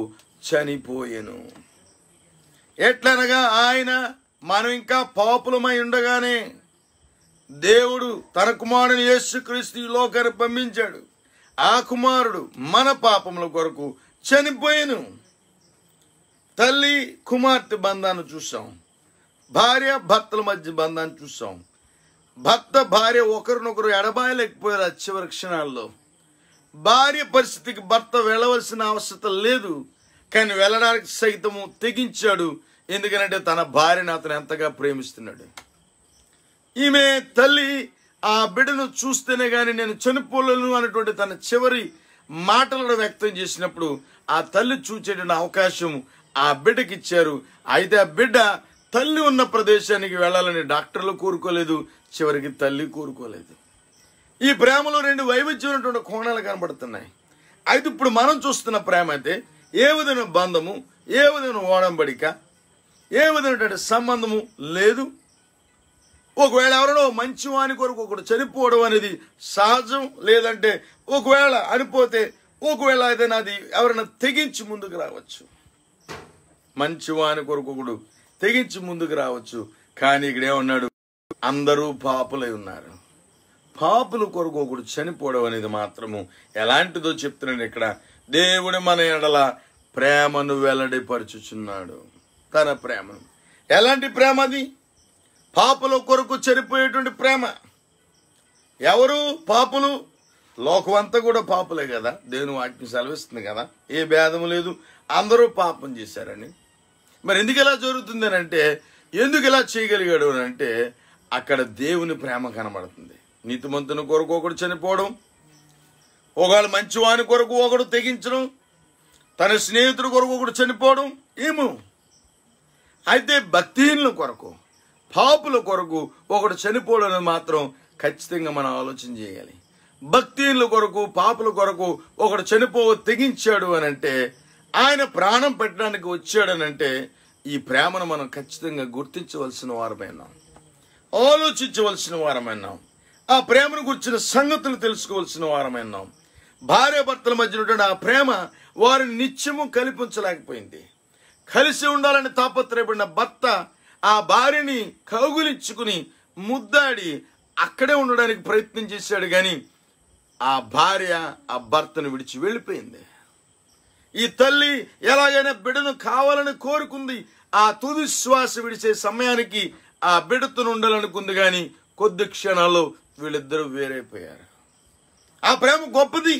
చనిపోయెను ఎట్లనగా ఆయన మనం ఇంకా పాపులమై ఉండగానే దేవుడు తన కుమారుని క్రీస్తు లోకాన్ని పంపించాడు ఆ కుమారుడు మన పాపముల కొరకు చనిపోయాను తల్లి కుమార్తె బంధాన్ని చూసాం భార్య భర్తల మధ్య బంధాన్ని చూసాం భర్త భార్య ఒకరినొకరు ఎడబాయలేకపోయారు లేకపోయారు చివరి క్షణాల్లో భార్య పరిస్థితికి భర్త వెళ్ళవలసిన అవసరత లేదు కానీ వెళ్ళడానికి సైతము తెగించాడు ఎందుకంటే తన భార్యను అతను ఎంతగా ప్రేమిస్తున్నాడు ఈమె తల్లి ఆ బిడ్డను చూస్తేనే కానీ నేను చనిపోలేను అనేటువంటి తన చివరి మాటలను వ్యక్తం చేసినప్పుడు ఆ తల్లి చూచేటువంటి అవకాశం ఆ బిడ్డకి ఇచ్చారు అయితే ఆ బిడ్డ తల్లి ఉన్న ప్రదేశానికి వెళ్ళాలని డాక్టర్లు కోరుకోలేదు చివరికి తల్లి కోరుకోలేదు ఈ ప్రేమలో రెండు వైవిధ్యమైనటువంటి కోణాలు కనబడుతున్నాయి అయితే ఇప్పుడు మనం చూస్తున్న ప్రేమ అయితే ఏ విధమైన బంధము ఏ విధమైన ఓడంబడిక ఏ విధమైనటువంటి సంబంధము లేదు ఒకవేళ ఎవరో మంచి వాని కొరకు ఒకడు చనిపోవడం అనేది సహజం లేదంటే ఒకవేళ అనిపోతే ఒకవేళ ఏదైనా అది ఎవరైనా తెగించి ముందుకు రావచ్చు మంచి వాని కొరకు ఒకడు తెగించి ముందుకు రావచ్చు కానీ ఇక్కడ ఏమన్నాడు అందరూ పాపులై ఉన్నారు పాపుల కొరకు ఒకడు చనిపోవడం అనేది మాత్రము ఎలాంటిదో చెప్తున్నాడు ఇక్కడ దేవుడు మన ఎడల ప్రేమను వెల్లడిపరుచుచున్నాడు తన ప్రేమను ఎలాంటి ప్రేమ అది పాపుల కొరకు చనిపోయేటువంటి ప్రేమ ఎవరు పాపులు లోకమంతా కూడా పాపులే కదా దేవుని వాటిని సెలవిస్తుంది కదా ఏ భేదం లేదు అందరూ పాపం చేశారని మరి ఎందుకు ఇలా జరుగుతుంది అని అంటే ఎందుకు ఇలా చేయగలిగాడు అని అంటే అక్కడ దేవుని ప్రేమ కనబడుతుంది నీతిమంతుని కొరకు ఒకడు చనిపోవడం ఒకళ్ళు మంచివాని కొరకు ఒకడు తెగించడం తన స్నేహితుడి కొరకు ఒకడు చనిపోవడం ఏమో అయితే భక్తిహీనుల కొరకు పాపుల కొరకు ఒకడు చనిపోవడం మాత్రం ఖచ్చితంగా మనం ఆలోచన చేయాలి భక్తిహీనుల కొరకు పాపుల కొరకు ఒకడు చనిపో తెగించాడు అని అంటే ఆయన ప్రాణం పెట్టడానికి వచ్చాడనంటే ఈ ప్రేమను మనం ఖచ్చితంగా గుర్తించవలసిన వారమైనాం ఆలోచించవలసిన వారమైనాం ఆ ప్రేమను గుర్చిన సంగతులు తెలుసుకోవాల్సిన వారమైనాం భార్య భర్తల మధ్య ఆ ప్రేమ వారిని నిత్యము కల్పించలేకపోయింది కలిసి ఉండాలని తాపత్రయపడిన భర్త ఆ భార్యని కౌగులించుకుని ముద్దాడి అక్కడే ఉండడానికి ప్రయత్నం చేశాడు కానీ ఆ భార్య ఆ భర్తను విడిచి వెళ్ళిపోయింది ఈ తల్లి ఎలాగైనా బిడ్డను కావాలని కోరుకుంది ఆ తుది శ్వాస విడిచే సమయానికి ఆ బిడతో ఉండాలనుకుంది కానీ కొద్ది క్షణాల్లో వీళ్ళిద్దరూ వేరైపోయారు ఆ ప్రేమ గొప్పది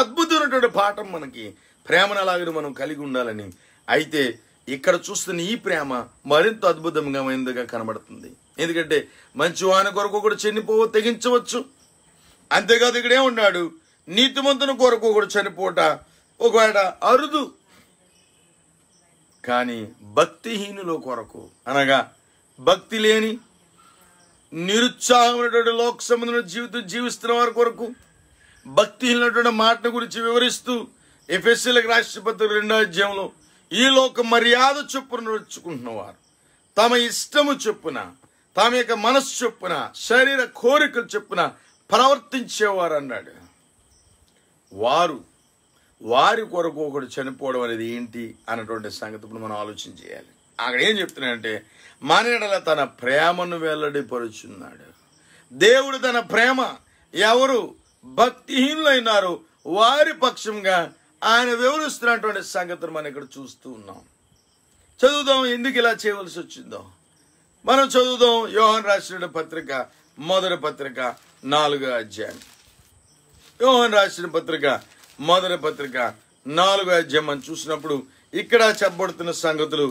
అద్భుతమైనటువంటి పాఠం మనకి ప్రేమను అలాగే మనం కలిగి ఉండాలని అయితే ఇక్కడ చూస్తున్న ఈ ప్రేమ మరింత అద్భుతంగా కనబడుతుంది ఎందుకంటే మంచి వాన కొరకు కూడా చనిపోవ తెగించవచ్చు అంతేకాదు ఇక్కడ ఏమున్నాడు నీతిమంతుని కొరకు కూడా చనిపోట ఒకవేళ అరుదు కానీ భక్తిహీనుల కొరకు అనగా భక్తి లేని నిరుత్సాహమైనటువంటి లోక సంబంధమైన జీవితం జీవిస్తున్న వారి కొరకు భక్తిహీనటువంటి మాటను గురించి వివరిస్తూ ఎఫ్ఎస్సీలకు రాష్ట్రపతి రెండో అధ్యాయంలో ఈ లోక మర్యాద చొప్పున వారు తమ ఇష్టము చొప్పున తమ యొక్క మనస్సు చొప్పున శరీర కోరికలు చొప్పున ప్రవర్తించేవారు అన్నాడు వారు వారి కొరకు ఒకడు చనిపోవడం అనేది ఏంటి అన్నటువంటి సంగతి ఇప్పుడు మనం ఆలోచన చేయాలి అక్కడ ఏం చెప్తున్నాడంటే మనడల తన ప్రేమను వెల్లడిపరుచున్నాడు దేవుడు తన ప్రేమ ఎవరు భక్తిహీనులైనారు వారి పక్షంగా ఆయన వివరిస్తున్నటువంటి సంగతిని మనం ఇక్కడ చూస్తూ ఉన్నాం చదువుదాం ఎందుకు ఇలా చేయవలసి వచ్చిందో మనం చదువుదాం యోహన్ రాసిన పత్రిక మొదటి పత్రిక నాలుగో అధ్యాయం యోహన్ రాసిన పత్రిక మొదటి పత్రిక నాలుగో అధ్యాయం మనం చూసినప్పుడు ఇక్కడ చెప్పబడుతున్న సంగతులు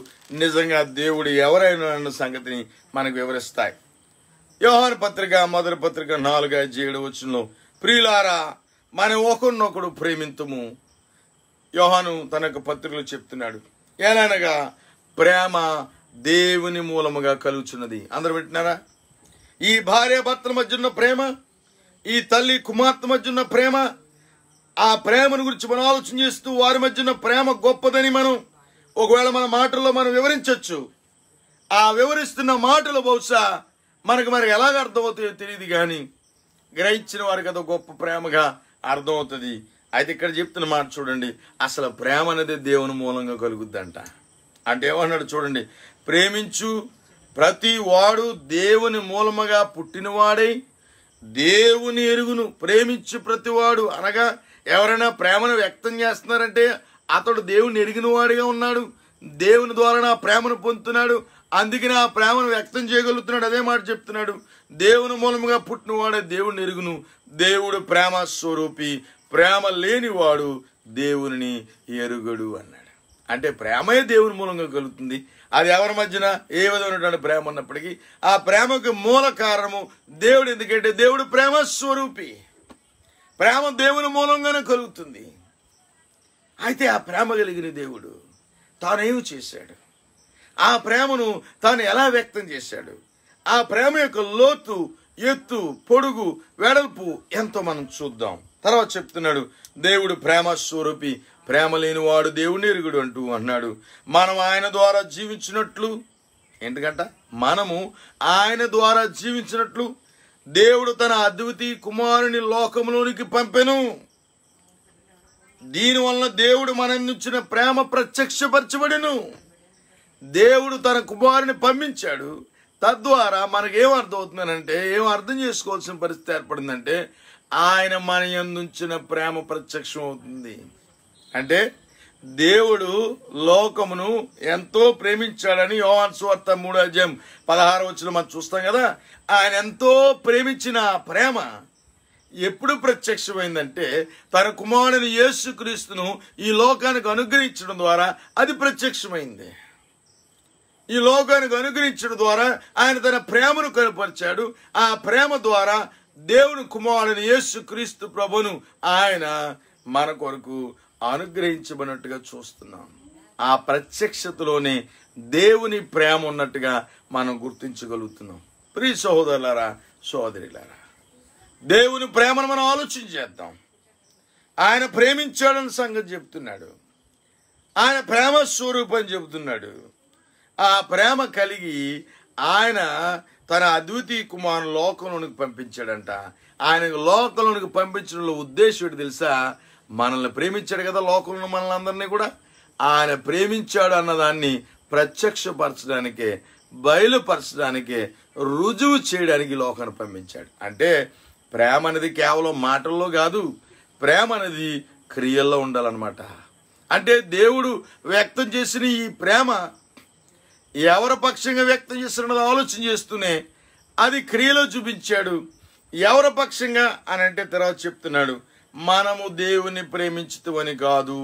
నిజంగా దేవుడు ఎవరైనా అన్న సంగతిని మనకు వివరిస్తాయి వ్యవహార పత్రిక మొదటి పత్రిక నాలుగు అధ్యాయుడు వచ్చిన ప్రియులారా మనం ఒకరినొకడు ప్రేమింతుము యోహాను తన యొక్క పత్రికలు చెప్తున్నాడు ఎలానగా ప్రేమ దేవుని మూలముగా కలుగుచున్నది అందరు పెట్టినారా ఈ భార్య భర్తల మధ్య ఉన్న ప్రేమ ఈ తల్లి కుమార్తె మధ్య ఉన్న ప్రేమ ఆ ప్రేమను గురించి మనం ఆలోచన చేస్తూ వారి మధ్యన ప్రేమ గొప్పదని మనం ఒకవేళ మన మాటల్లో మనం వివరించవచ్చు ఆ వివరిస్తున్న మాటలు బహుశా మనకు మరి ఎలాగ అర్థమవుతాయో తెలియదు కానీ గ్రహించిన వారికి అదో గొప్ప ప్రేమగా అర్థమవుతుంది అయితే ఇక్కడ చెప్తున్న మాట చూడండి అసలు ప్రేమ అనేది దేవుని మూలంగా కలుగుద్దంట అంటే ఏమన్నాడు చూడండి ప్రేమించు ప్రతి వాడు దేవుని మూలముగా పుట్టినవాడై దేవుని ఎరుగును ప్రేమించు ప్రతివాడు అనగా ఎవరైనా ప్రేమను వ్యక్తం చేస్తున్నారంటే అతడు దేవుని ఎరిగిన వాడిగా ఉన్నాడు దేవుని ద్వారా నా ప్రేమను పొందుతున్నాడు అందుకే నా ప్రేమను వ్యక్తం చేయగలుగుతున్నాడు అదే మాట చెప్తున్నాడు దేవుని మూలముగా పుట్టినవాడే దేవుని ఎరుగును దేవుడు ప్రేమ స్వరూపి ప్రేమ లేనివాడు దేవుని ఎరుగడు అన్నాడు అంటే ప్రేమే దేవుని మూలంగా కలుగుతుంది అది ఎవరి మధ్యన ఏ విధమైనటువంటి ప్రేమ ఉన్నప్పటికీ ఆ ప్రేమకు మూల కారణము దేవుడు ఎందుకంటే దేవుడు ప్రేమ స్వరూపి ప్రేమ దేవుని మూలంగానే కలుగుతుంది అయితే ఆ ప్రేమ కలిగిన దేవుడు తానేమి చేశాడు ఆ ప్రేమను తాను ఎలా వ్యక్తం చేశాడు ఆ ప్రేమ యొక్క లోతు ఎత్తు పొడుగు వెడల్పు ఎంతో మనం చూద్దాం తర్వాత చెప్తున్నాడు దేవుడు ప్రేమ స్వరూపి ప్రేమ లేనివాడు దేవుని ఎరుగుడు అంటూ అన్నాడు మనం ఆయన ద్వారా జీవించినట్లు ఎందుకంట మనము ఆయన ద్వారా జీవించినట్లు దేవుడు తన అద్వితి కుమారుని లోకంలోనికి పంపెను దీనివలన దేవుడు మనన్నిచ్చిన ప్రేమ ప్రత్యక్షపరచబడిను దేవుడు తన కుమారుని పంపించాడు తద్వారా మనకు మనకేం అర్థమవుతుందంటే ఏం అర్థం చేసుకోవాల్సిన పరిస్థితి ఏర్పడిందంటే ఆయన మన ఎందుంచిన ప్రేమ ప్రత్యక్షం అవుతుంది అంటే దేవుడు లోకమును ఎంతో ప్రేమించాడని యోహన్ సువార్త మూడో అధ్యాయం పదహారు వచ్చిన మనం చూస్తాం కదా ఆయన ఎంతో ప్రేమించిన ప్రేమ ఎప్పుడు ప్రత్యక్షమైందంటే తన కుమారుని యేసుక్రీస్తును ఈ లోకానికి అనుగ్రహించడం ద్వారా అది ప్రత్యక్షమైంది ఈ లోకానికి అనుగ్రహించడం ద్వారా ఆయన తన ప్రేమను కనపరిచాడు ఆ ప్రేమ ద్వారా దేవుని కుమారుని యేసుక్రీస్తు ప్రభును ఆయన మన కొరకు అనుగ్రహించబడినట్టుగా చూస్తున్నాం ఆ ప్రత్యక్షతలోనే దేవుని ప్రేమ ఉన్నట్టుగా మనం గుర్తించగలుగుతున్నాం ప్రియ సహోదరులారా సోదరిలారా దేవుని ప్రేమను మనం ఆలోచించేద్దాం ఆయన ప్రేమించాడని సంగతి చెప్తున్నాడు ఆయన ప్రేమ స్వరూపం చెబుతున్నాడు ఆ ప్రేమ కలిగి ఆయన తన అద్వితీయ కుమారుని లోకంలోనికి పంపించాడంట ఆయన లోకంలోనికి పంపించడంలో ఉద్దేశం తెలుసా మనల్ని ప్రేమించాడు కదా లోకంలో మనల్ని అందరినీ కూడా ఆయన ప్రేమించాడు అన్నదాన్ని ప్రత్యక్షపరచడానికి బయలుపరచడానికి రుజువు చేయడానికి లోకాన్ని పంపించాడు అంటే ప్రేమ అనేది కేవలం మాటల్లో కాదు ప్రేమ అనేది క్రియల్లో ఉండాలన్నమాట అంటే దేవుడు వ్యక్తం చేసిన ఈ ప్రేమ ఎవరి పక్షంగా వ్యక్తం చేస్తున్నది ఆలోచన చేస్తూనే అది క్రియలో చూపించాడు ఎవరి పక్షంగా అని అంటే తర్వాత చెప్తున్నాడు మనము దేవుని ప్రేమించుతని కాదు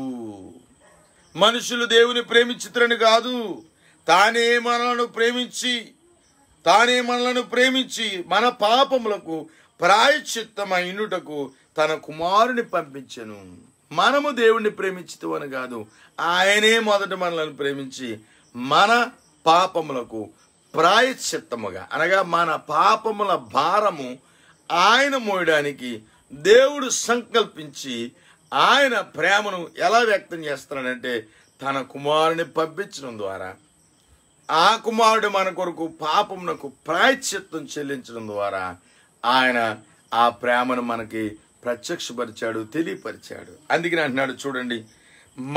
మనుషులు దేవుని ప్రేమించుతని కాదు తానే మనలను ప్రేమించి తానే మనలను ప్రేమించి మన పాపములకు ప్రాయశ్చిత్తమైనటకు తన కుమారుని పంపించను మనము దేవుణ్ణి ప్రేమించుతామని కాదు ఆయనే మొదట మనలను ప్రేమించి మన పాపములకు ప్రాయశ్చిత్తముగా అనగా మన పాపముల భారము ఆయన మోయడానికి దేవుడు సంకల్పించి ఆయన ప్రేమను ఎలా వ్యక్తం చేస్తున్నాడంటే తన కుమారుని పంపించడం ద్వారా ఆ కుమారుడు మన కొరకు పాపమునకు ప్రాయశ్చిత్తం చెల్లించడం ద్వారా ఆయన ఆ ప్రేమను మనకి ప్రత్యక్షపరిచాడు తెలియపరిచాడు అందుకని అంటున్నాడు చూడండి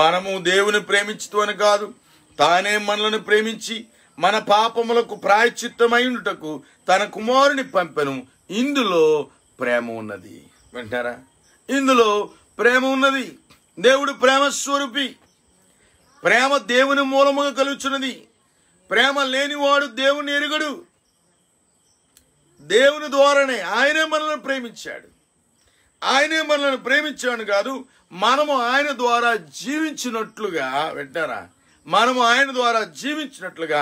మనము దేవుని ప్రేమించుతూ కాదు తానే మనలను ప్రేమించి మన పాపములకు ప్రాయశ్చిత్తమైనటకు తన కుమారుని పంపెను ఇందులో ప్రేమ ఉన్నది వింటారా ఇందులో ప్రేమ ఉన్నది దేవుడు ప్రేమ స్వరూపి ప్రేమ దేవుని మూలముగా కలుచున్నది ప్రేమ లేనివాడు దేవుని ఎరుగడు దేవుని ద్వారానే ఆయనే మనల్ని ప్రేమించాడు ఆయనే మనల్ని ప్రేమించాడు కాదు మనము ఆయన ద్వారా జీవించినట్లుగా వింటారా మనము ఆయన ద్వారా జీవించినట్లుగా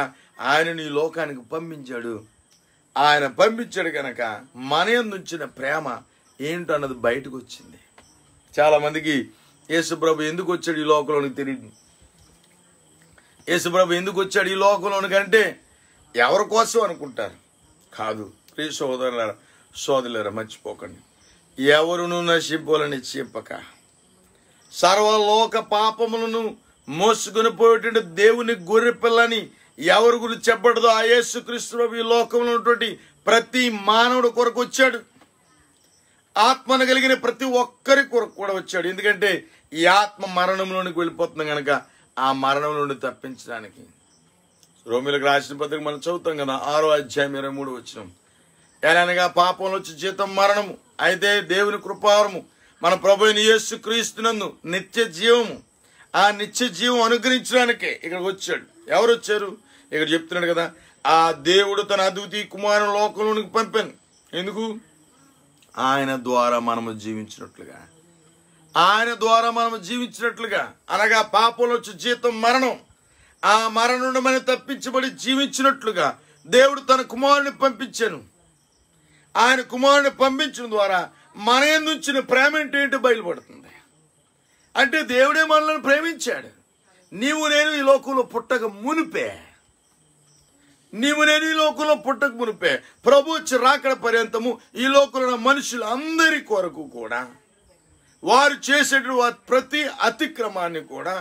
ఆయనని లోకానికి పంపించాడు ఆయన పంపించాడు కనుక మన నుంచిన ప్రేమ ఏంటో అన్నది బయటకు వచ్చింది చాలామందికి యేసుప్రభు ఎందుకు వచ్చాడు ఈ లోకంలోనికి తెలియదు యేసుప్రభు ఎందుకు వచ్చాడు ఈ లోకంలోనికి అంటే ఎవరి కోసం అనుకుంటారు కాదు ప్రియ సోదరులారా సోదరులారా మర్చిపోకండి ఎవరును నశిపోలని చెప్పక సర్వలోక పాపములను మోసుకుని పోయేటువంటి దేవుని గొర్రె పిల్లని ఎవరి గురించి చెప్పడదో ఆ యేసుక్రీస్తు ఈ లోకంలో ఉన్నటువంటి ప్రతి మానవుడు కొరకు వచ్చాడు ఆత్మను కలిగిన ప్రతి ఒక్కరి కొరకు కూడా వచ్చాడు ఎందుకంటే ఈ ఆత్మ మరణంలోనికి వెళ్ళిపోతుంది కనుక ఆ మరణంలోని తప్పించడానికి రోమిలకు రాసిన పత్రిక మనం చదువుతాం కదా ఆరో అధ్యాయం ఇరవై మూడు వచ్చినాం ఎలానగా పాపంలో వచ్చి జీతం మరణము అయితే దేవుని కృపావరము మన ప్రభుని నియస్సు క్రీస్తునందు నిత్య జీవము ఆ నిత్య జీవం అనుగ్రహించడానికే ఇక్కడికి వచ్చాడు ఎవరు వచ్చారు ఇక్కడ చెప్తున్నాడు కదా ఆ దేవుడు తన అద్వితీయ కుమారుని లోకంలోనికి పంపాను ఎందుకు ఆయన ద్వారా మనము జీవించినట్లుగా ఆయన ద్వారా మనము జీవించినట్లుగా అనగా పాపంలో వచ్చి జీతం మరణం ఆ మరణం మనం తప్పించబడి జీవించినట్లుగా దేవుడు తన కుమారుని పంపించాను ఆయన కుమారుని పంపించిన ద్వారా మన నుంచిన ప్రేమ ఏంటి బయలుపడుతుంది అంటే దేవుడే మనల్ని ప్రేమించాడు నీవు నేను ఈ లోకంలో పుట్టక మునిపే నీవు నేను ఈ లోకంలో పుట్టక మునిపే ప్రభు రాకడ పర్యంతము ఈ లోకంలో మనుషులు అందరి కొరకు కూడా వారు చేసేటు ప్రతి అతిక్రమాన్ని కూడా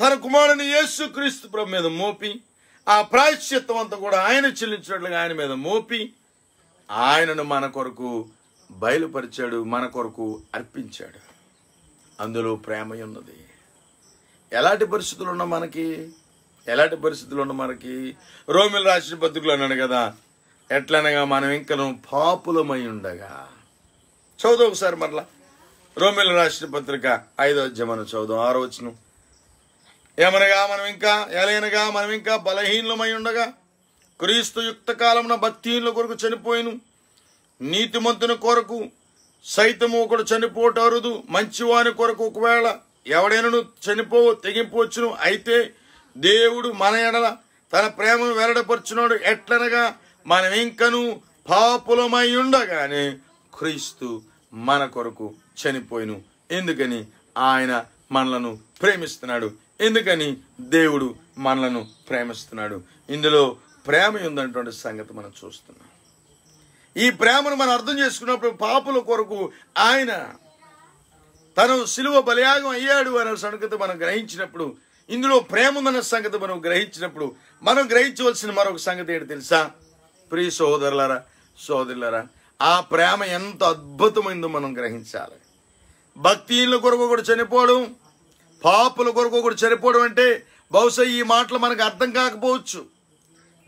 తన కుమారుని యేసు క్రీస్తు మీద మోపి ఆ ప్రాయశ్చిత్తం అంతా కూడా ఆయన చెల్లించినట్లుగా ఆయన మీద మోపి ఆయనను మన కొరకు బయలుపరిచాడు మన కొరకు అర్పించాడు అందులో ప్రేమ ఉన్నది ఎలాంటి పరిస్థితులు ఉన్నా మనకి ఎలాంటి పరిస్థితులు ఉండవు మనకి రోమిల్ రాసిన పత్రికలు అన్నాడు కదా ఎట్లనగా మనం ఇంకను పాపులమై ఉండగా చదువు ఒకసారి మరలా రోమిల రాసిన పత్రిక ఐదో అధ్యమనం చదువు ఆరో వచ్చిన ఏమనగా మనం ఇంకా ఎలైనగా మనం ఇంకా బలహీనమై ఉండగా క్రీస్తు యుక్త కాలంలో భక్తిహీనుల కొరకు చనిపోయిను నీతిమంతుని కొరకు సైతము ఒకడు చనిపోట అరుదు మంచివాని కొరకు ఒకవేళ ఎవడైనా చనిపో తెగింపు వచ్చును అయితే దేవుడు మన ఎడల తన ప్రేమను వెల్లడపరుచున్నాడు ఎట్లనగా మనం ఇంకను పాపులమై ఉండగానే క్రీస్తు మన కొరకు చనిపోయిను ఎందుకని ఆయన మనలను ప్రేమిస్తున్నాడు ఎందుకని దేవుడు మనలను ప్రేమిస్తున్నాడు ఇందులో ప్రేమ ఉందన్నటువంటి సంగతి మనం చూస్తున్నాం ఈ ప్రేమను మనం అర్థం చేసుకున్నప్పుడు పాపుల కొరకు ఆయన తను సిలువ బలియాగం అయ్యాడు అనే సంగతి మనం గ్రహించినప్పుడు ఇందులో ప్రేమ ఉందన్న సంగతి మనం గ్రహించినప్పుడు మనం గ్రహించవలసిన మరొక సంగతి ఏంటి తెలుసా ప్రియ సోదరులరా సోదరులరా ఆ ప్రేమ ఎంత అద్భుతమైందో మనం గ్రహించాలి భక్తిల కొరకు ఒకటి చనిపోవడం పాపుల కొరకు ఒకటి చనిపోవడం అంటే బహుశా ఈ మాటలు మనకు అర్థం కాకపోవచ్చు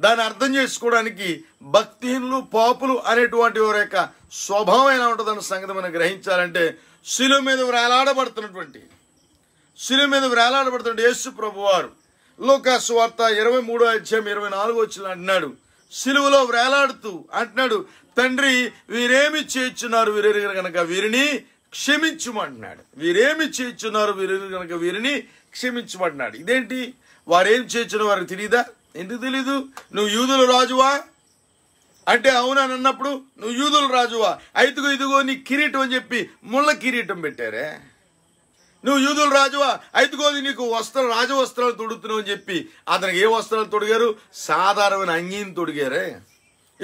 దాన్ని అర్థం చేసుకోవడానికి భక్తిహీనులు పాపులు అనేటువంటి వారి యొక్క స్వభావం ఎలా ఉంటుందన్న సంగతి మనం గ్రహించాలంటే శిలువ మీద ఎలాడబడుతున్నటువంటి శిలువ మీద వేలాడబడుతుంటే యేసు ప్రభువారు లోకాసు వార్త ఇరవై మూడో అధ్యాయం ఇరవై నాలుగో వచ్చిన అంటున్నాడు శిలువలో వేలాడుతూ అంటున్నాడు తండ్రి వీరేమి చేయించున్నారు వీరి కనుక వీరిని క్షమించమంటున్నాడు వీరేమి చేయించున్నారు వీరి కనుక వీరిని క్షమించమంటున్నాడు ఇదేంటి వారేం చేయించినో వారికి తెలియదా ఎందుకు తెలీదు నువ్వు యూదుల రాజువా అంటే అవునా అన్నప్పుడు నువ్వు యూదుల రాజువా ఐదుగో ఇదిగో నీ కిరీటం అని చెప్పి ముళ్ళ కిరీటం పెట్టారే నువ్వు యూదుల రాజువా ఐదుగోది నీకు వస్త్రం రాజవస్త్రాలు తొడుగుతున్నావు అని చెప్పి అతనికి ఏ వస్త్రాలు తొడిగారు సాధారణమైన అంగీని తొడిగారే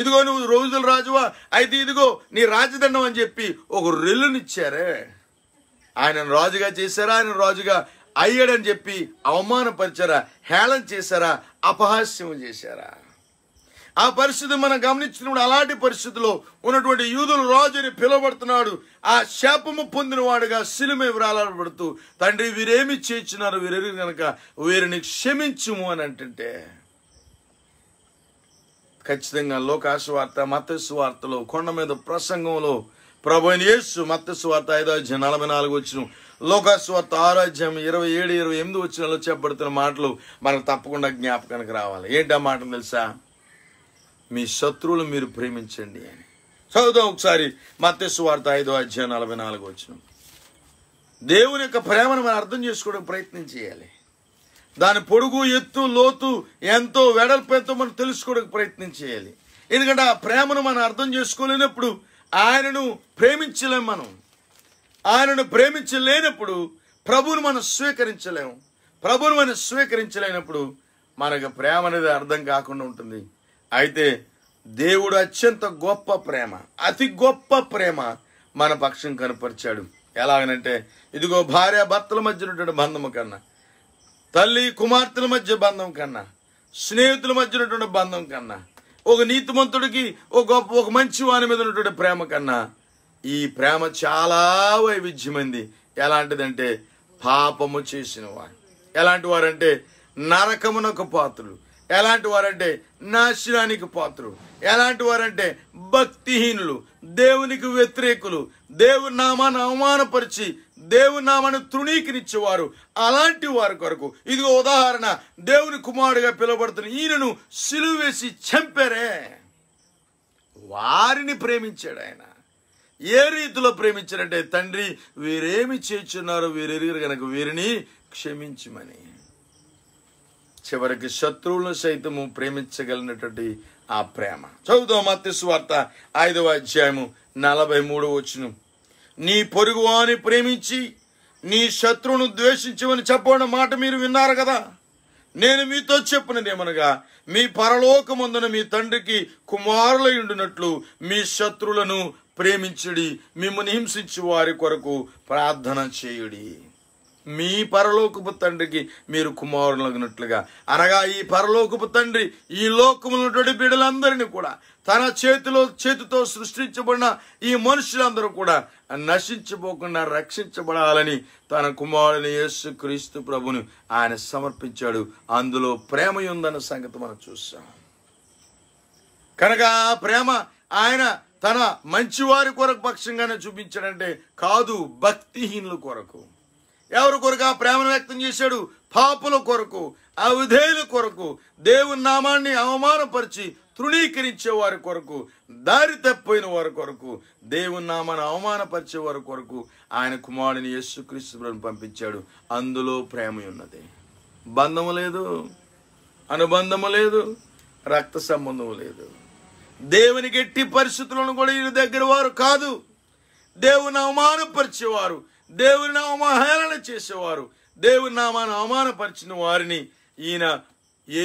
ఇదిగో నువ్వు రోజుల రాజువా అయితే ఇదిగో నీ రాజదండం అని చెప్పి ఒక రెల్లునిచ్చారే ఆయన రాజుగా చేశారా ఆయన రాజుగా అయ్యాడని చెప్పి అవమానపరిచారా హేళన చేశారా అపహాస్యం చేశారా ఆ పరిస్థితి మనం గమనించినప్పుడు అలాంటి పరిస్థితిలో ఉన్నటువంటి యూదులు రాజుని పిలువబడుతున్నాడు ఆ శాపము పొందిన వాడుగా సినిమ వ్రాలబడుతూ తండ్రి వీరేమి చేయించినారు వీరెరు కనుక వీరిని క్షమించుము అని అంటుంటే ఖచ్చితంగా లోకాశవార్త మత్స్సు వార్తలో కొండ మీద ప్రసంగంలో ప్రభుని యేసు మత్స్సు వార్త ఐదో అధ్యాయం నలభై నాలుగు వచ్చిన లోకాస్వార్త ఆరాధ్యం ఇరవై ఏడు ఇరవై ఎనిమిది వచ్చినలో చెప్పబడుతున్న మాటలు మనకు తప్పకుండా జ్ఞాపకానికి రావాలి ఏంటి ఆ మాటలు తెలుసా మీ శత్రువులు మీరు ప్రేమించండి అని చదువుదాం ఒకసారి మత్స్సు వార్త ఐదో అధ్యాయం నలభై నాలుగు వచ్చిన దేవుని యొక్క ప్రేమను మనం అర్థం చేసుకోవడం ప్రయత్నం చేయాలి దాని పొడుగు ఎత్తు లోతు ఎంతో వెడల్పు ఎంతో మనం తెలుసుకోవడానికి ప్రయత్నం చేయాలి ఎందుకంటే ఆ ప్రేమను మనం అర్థం చేసుకోలేనప్పుడు ఆయనను ప్రేమించలేం మనం ఆయనను ప్రేమించలేనప్పుడు ప్రభుని మనం స్వీకరించలేము ప్రభుని మనం స్వీకరించలేనప్పుడు మనకు ప్రేమ అనేది అర్థం కాకుండా ఉంటుంది అయితే దేవుడు అత్యంత గొప్ప ప్రేమ అతి గొప్ప ప్రేమ మన పక్షం కనపరిచాడు ఎలాగనంటే ఇదిగో భార్య భర్తల మధ్య ఉన్నటువంటి బంధము కన్నా తల్లి కుమార్తెల మధ్య బంధం కన్నా స్నేహితుల మధ్య ఉన్నటువంటి బంధం కన్నా ఒక నీతిమంతుడికి ఒక గొప్ప ఒక మంచి వాని మీద ఉన్నటువంటి ప్రేమ కన్నా ఈ ప్రేమ చాలా వైవిధ్యమైంది ఎలాంటిదంటే పాపము చేసిన వారు ఎలాంటి వారంటే నరకమునకు పాత్రలు ఎలాంటి వారంటే నాశనానికి పాత్రులు ఎలాంటి వారంటే భక్తిహీనులు దేవునికి వ్యతిరేకులు దేవుని నామాన్ని అవమానపరిచి దేవుని నామాన్ని తృణీకరించేవారు అలాంటి వారి కొరకు ఇది ఉదాహరణ దేవుని కుమారుడిగా పిలువబడుతున్న ఈయనను సిలువేసి చంపారే వారిని ప్రేమించాడు ఆయన ఏ రీతిలో ప్రేమించారంటే తండ్రి వీరేమి చేస్తున్నారో వీరెరిగారు కనుక వీరిని క్షమించమని చివరికి శత్రువులను సైతము ప్రేమించగలిగినటువంటి ఆ ప్రేమ చదువుదాం మత్స్వార్త ఐదవ అధ్యాయము నలభై మూడవ వచ్చును నీ అని ప్రేమించి నీ శత్రువును ద్వేషించమని చెప్పని మాట మీరు విన్నారు కదా నేను మీతో చెప్పినదేమనగా మీ పరలోకమందున మీ తండ్రికి కుమారులై ఉండినట్లు మీ శత్రువులను ప్రేమించుడి మిమ్మల్ని హింసించి వారి కొరకు ప్రార్థన చేయుడి మీ పరలోకపు తండ్రికి మీరు కుమారులగినట్లుగా అనగా ఈ పరలోకపు తండ్రి ఈ లోకములటువంటి బిడ్డలందరినీ కూడా తన చేతిలో చేతితో సృష్టించబడిన ఈ మనుషులందరూ కూడా నశించబోకుండా రక్షించబడాలని తన కుమారుని యేసు క్రీస్తు ప్రభుని ఆయన సమర్పించాడు అందులో ప్రేమ ఉందన్న సంగతి మనం చూసాం కనుక ఆ ప్రేమ ఆయన తన మంచివారి కొరకు పక్షంగానే చూపించాడంటే కాదు భక్తిహీనుల కొరకు ఎవరి కొరకు ఆ ప్రేమను వ్యక్తం చేశాడు పాపుల కొరకు అవిధేయుల కొరకు దేవుని నామాన్ని అవమానపరిచి తృణీకరించే వారి కొరకు దారి తప్పిపోయిన వారి కొరకు దేవుని నామాన్ని అవమానపరిచే వారి కొరకు ఆయన కుమారుడిని యస్సుక్రీస్తులను పంపించాడు అందులో ప్రేమ ఉన్నది బంధము లేదు అనుబంధము లేదు రక్త సంబంధం లేదు దేవుని గట్టి పరిస్థితులను కూడా వీరి దగ్గర వారు కాదు దేవుని అవమానపరిచేవారు దేవుని అవమాహేళన చేసేవారు దేవుని నామాన్ని అవమానపరిచిన వారిని ఈయన